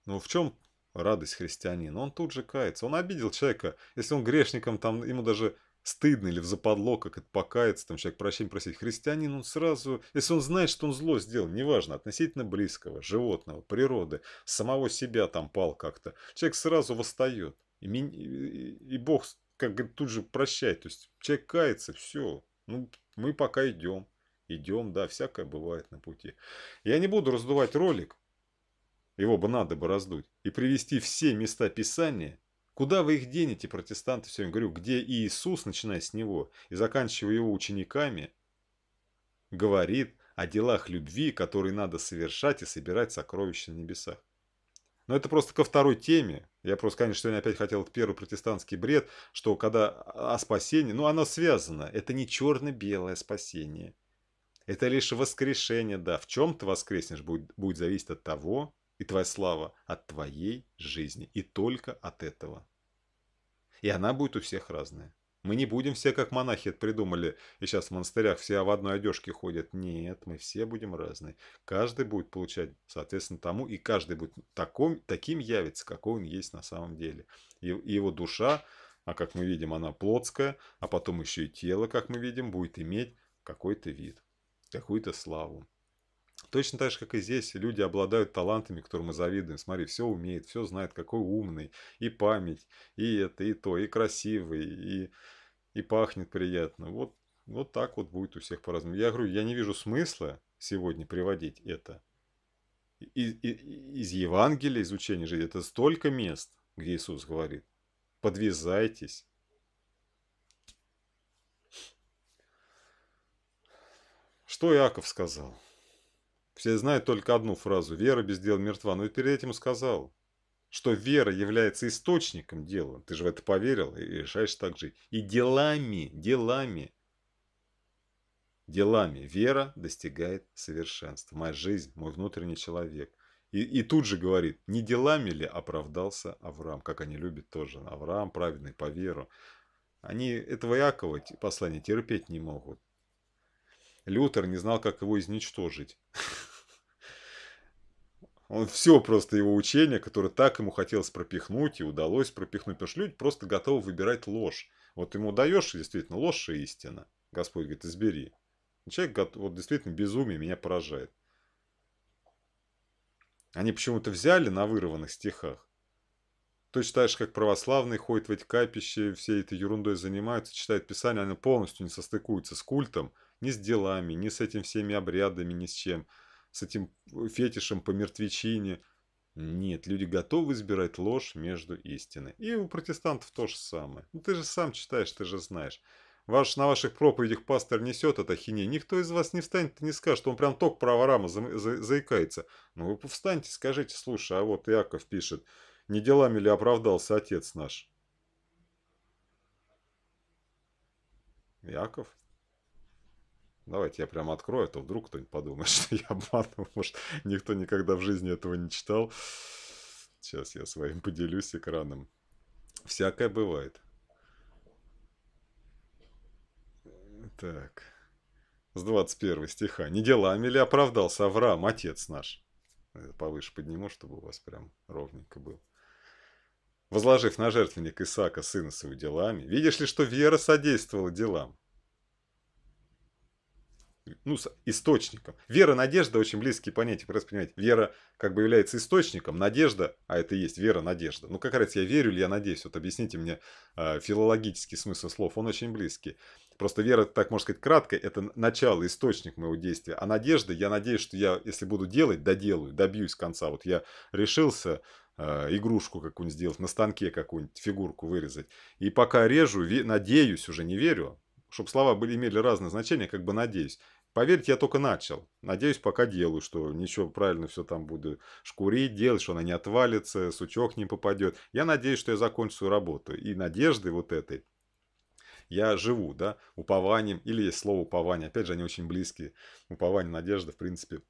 Но в чем радость христианина? Он тут же кается, он обидел человека, если он грешником, там ему даже стыдно или в западло, как это покаяться, там человек прощения просить. Христианин, он сразу, если он знает, что он зло сделал, неважно, относительно близкого, животного, природы, самого себя там пал как-то, человек сразу восстает. И, и, и Бог, как говорит, тут же прощает. То есть человек кается, все, ну, мы пока идем. Идем, да, всякое бывает на пути. Я не буду раздувать ролик, его бы надо бы раздуть, и привести все места Писания, Куда вы их денете, протестанты, все я говорю, где Иисус, начиная с него и заканчивая его учениками, говорит о делах любви, которые надо совершать и собирать сокровища на небесах. Но это просто ко второй теме. Я просто, конечно, сегодня опять хотел первый протестантский бред, что когда о спасении, ну оно связано, это не черно-белое спасение. Это лишь воскрешение, да. В чем ты воскреснешь, будет, будет зависеть от того, и твоя слава от твоей жизни, и только от этого. И она будет у всех разная. Мы не будем все, как монахи придумали, и сейчас в монастырях все в одной одежке ходят. Нет, мы все будем разные. Каждый будет получать, соответственно, тому, и каждый будет таком, таким явиться, какой он есть на самом деле. и его душа, а как мы видим, она плотская, а потом еще и тело, как мы видим, будет иметь какой-то вид, какую-то славу. Точно так же, как и здесь, люди обладают талантами, которым мы завидуем. Смотри, все умеет, все знает, какой умный. И память, и это, и то, и красивый, и, и пахнет приятно. Вот, вот так вот будет у всех по-разному. Я говорю, я не вижу смысла сегодня приводить это. Из, из Евангелия, изучения жизни, это столько мест, где Иисус говорит, подвязайтесь. Что Иаков сказал? Все знают только одну фразу «Вера без дела мертва», но ну и перед этим сказал, что вера является источником дела. Ты же в это поверил и решаешь так жить. И делами, делами, делами вера достигает совершенства. Моя жизнь, мой внутренний человек. И, и тут же говорит, не делами ли оправдался Авраам, как они любят тоже. Авраам праведный по веру. Они этого Иакова послания терпеть не могут. Лютер не знал, как его изничтожить. Он все просто его учение, которое так ему хотелось пропихнуть и удалось пропихнуть, потому что люди просто готовы выбирать ложь. Вот ему даешь действительно ложь и истина. Господь говорит, избери. Человек вот действительно безумие меня поражает. Они почему-то взяли на вырванных стихах. Ты так как православные ходят в эти капища, всей этой ерундой занимаются, читают Писание, оно полностью не состыкуется с культом – ни с делами, ни с этим всеми обрядами, ни с чем, с этим э, фетишем по мертвечине. Нет, люди готовы избирать ложь между истиной. И у протестантов то же самое. Ну, ты же сам читаешь, ты же знаешь. Ваш, на ваших проповедях пастор несет это хине. Никто из вас не встанет и не скажет, что он прям ток про Авраама за, за, заикается. Ну вы встаньте, скажите, слушай, а вот Иаков пишет, не делами ли оправдался отец наш? Яков? Давайте я прям открою, а то вдруг кто-нибудь подумает, что я обманул. Может, никто никогда в жизни этого не читал. Сейчас я с вами поделюсь экраном. Всякое бывает. Так. С 21 стиха. «Не делами ли оправдался Авраам, отец наш?» э, Повыше подниму, чтобы у вас прям ровненько было возложив на жертвенник Исаака, сына своего делами, видишь ли, что вера содействовала делам ну, с источником. Вера, надежда очень близкие понятия, просто раз понимаете. Вера как бы является источником, надежда, а это и есть вера, надежда. Ну, как раз я верю или я надеюсь, вот объясните мне э, филологический смысл слов, он очень близкий. Просто вера, так можно сказать, кратко, это начало, источник моего действия. А надежда, я надеюсь, что я, если буду делать, доделаю, добьюсь конца. Вот я решился а, игрушку какую-нибудь сделать, на станке какую-нибудь фигурку вырезать. И пока режу, надеюсь, уже не верю, чтобы слова были имели разное значение, как бы надеюсь. Поверьте, я только начал. Надеюсь, пока делаю, что ничего правильно все там буду шкурить, делать, что она не отвалится, сучок не попадет. Я надеюсь, что я закончу свою работу. И надежды вот этой я живу, да, упованием, или есть слово упование, опять же, они очень близкие. Упование, надежда, в принципе,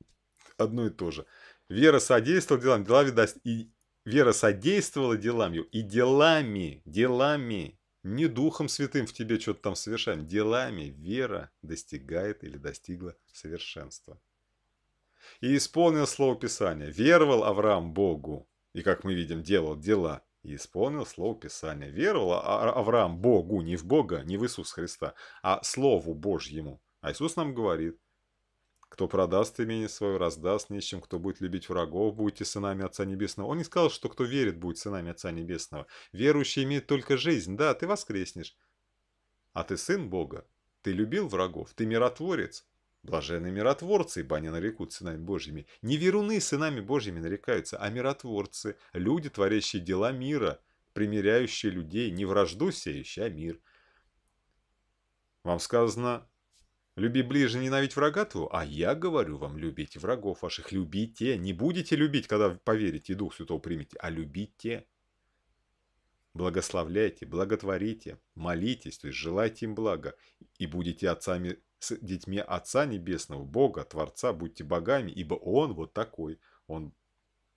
одно и то же. Вера содействовала делам, дела, видать, и вера содействовала делам ее, и делами, делами не духом святым в тебе что-то там совершаем. Делами вера достигает или достигла совершенства. И исполнил слово Писания. Веровал Авраам Богу. И, как мы видим, делал дела. И исполнил слово Писания. Веровал а-, а-, Авраам Богу, не в Бога, не в Иисуса Христа, а Слову Божьему. А Иисус нам говорит – кто продаст имение свое, раздаст нищим, кто будет любить врагов, будете сынами Отца Небесного. Он не сказал, что кто верит, будет сынами Отца Небесного. Верующий имеет только жизнь. Да, ты воскреснешь. А ты сын Бога. Ты любил врагов. Ты миротворец. Блаженные миротворцы, ибо они нарекут сынами Божьими. Не веруны сынами Божьими нарекаются, а миротворцы, люди, творящие дела мира, примиряющие людей, не вражду сеющие, а мир. Вам сказано, Люби ближе, ненавидь врага твоего, а я говорю вам, любите врагов ваших, любите, не будете любить, когда поверите и Дух Святого примете, а любите. Благословляйте, благотворите, молитесь, то есть желайте им блага, и будете отцами, с детьми Отца Небесного, Бога, Творца, будьте богами, ибо Он вот такой, Он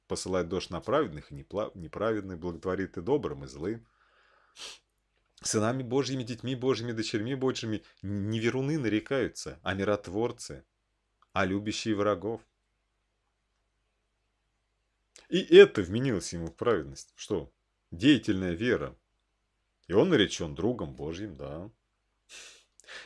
посылает дождь на праведных и неправедных, благотворит и добрым, и злым сынами Божьими, детьми Божьими, дочерьми Божьими, не веруны нарекаются, а миротворцы, а любящие врагов. И это вменилось ему в праведность. Что? Деятельная вера. И он наречен другом Божьим, да.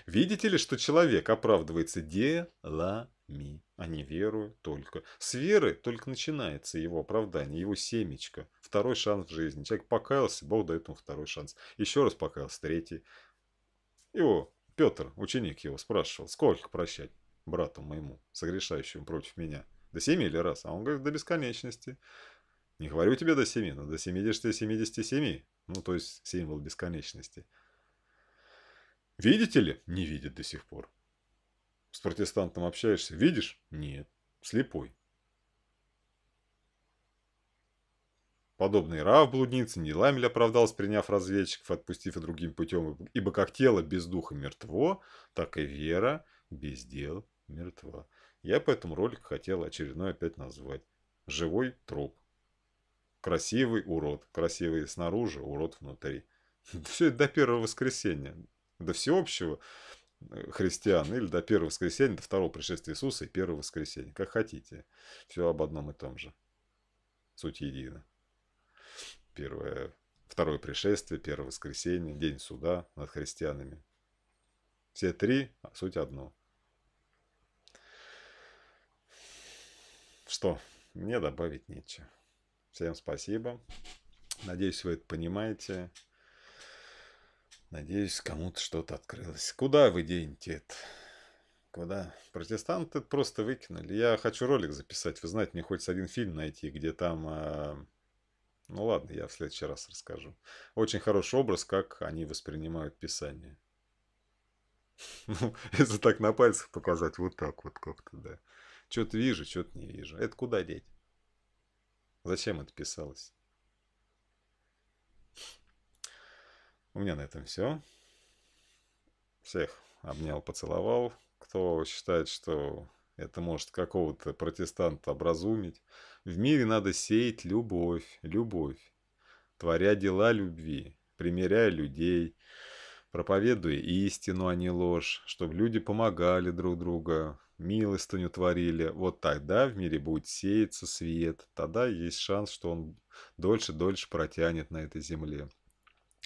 Видите ли, что человек оправдывается делами, а не верою только. С веры только начинается его оправдание, его семечко – второй шанс в жизни. Человек покаялся, Бог дает ему второй шанс. Еще раз покаялся, третий. Его, Петр, ученик его, спрашивал, сколько прощать брату моему, согрешающему против меня? До семи или раз? А он говорит, до бесконечности. Не говорю тебе до семи, но до семидесяти, семидесяти семи. Ну, то есть символ бесконечности. Видите ли? Не видит до сих пор. С протестантом общаешься. Видишь? Нет. Слепой. Подобный Рав блудницы не ламель оправдался, приняв разведчиков, отпустив и другим путем, ибо как тело без духа мертво, так и вера без дел мертва. Я поэтому ролик хотел очередной опять назвать. Живой труп. Красивый урод. Красивый снаружи, урод внутри. Все это до первого воскресенья. До всеобщего э, христиан. Или до первого воскресенья, до второго пришествия Иисуса и первого воскресенья. Как хотите. Все об одном и том же. Суть едина первое, второе пришествие, первое воскресенье, день суда над христианами. Все три, а суть одно. Что, мне добавить нечего. Всем спасибо. Надеюсь, вы это понимаете. Надеюсь, кому-то что-то открылось. Куда вы денете это? Куда? Протестанты просто выкинули. Я хочу ролик записать. Вы знаете, мне хочется один фильм найти, где там а, ну ладно, я в следующий раз расскажу. Очень хороший образ, как они воспринимают Писание. Ну, если так на пальцах показать, вот так вот как-то, да. Что-то вижу, что-то не вижу. Это куда деть? Зачем это писалось? У меня на этом все. Всех обнял, поцеловал. Кто считает, что это может какого-то протестанта образумить. В мире надо сеять любовь, любовь, творя дела любви, примиряя людей, проповедуя истину, а не ложь, чтобы люди помогали друг другу, милостыню творили. Вот тогда в мире будет сеяться свет, тогда есть шанс, что он дольше-дольше протянет на этой земле.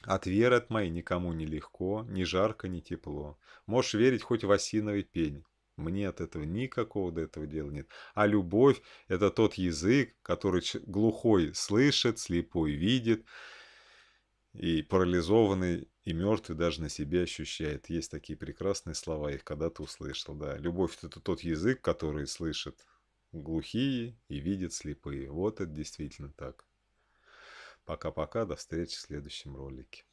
От веры от моей никому не легко, ни жарко, ни тепло. Можешь верить хоть в осиновый пень. Мне от этого никакого до этого дела нет. А любовь – это тот язык, который глухой слышит, слепой видит, и парализованный, и мертвый даже на себе ощущает. Есть такие прекрасные слова, их когда-то услышал. Да. Любовь – это тот язык, который слышит глухие и видит слепые. Вот это действительно так. Пока-пока, до встречи в следующем ролике.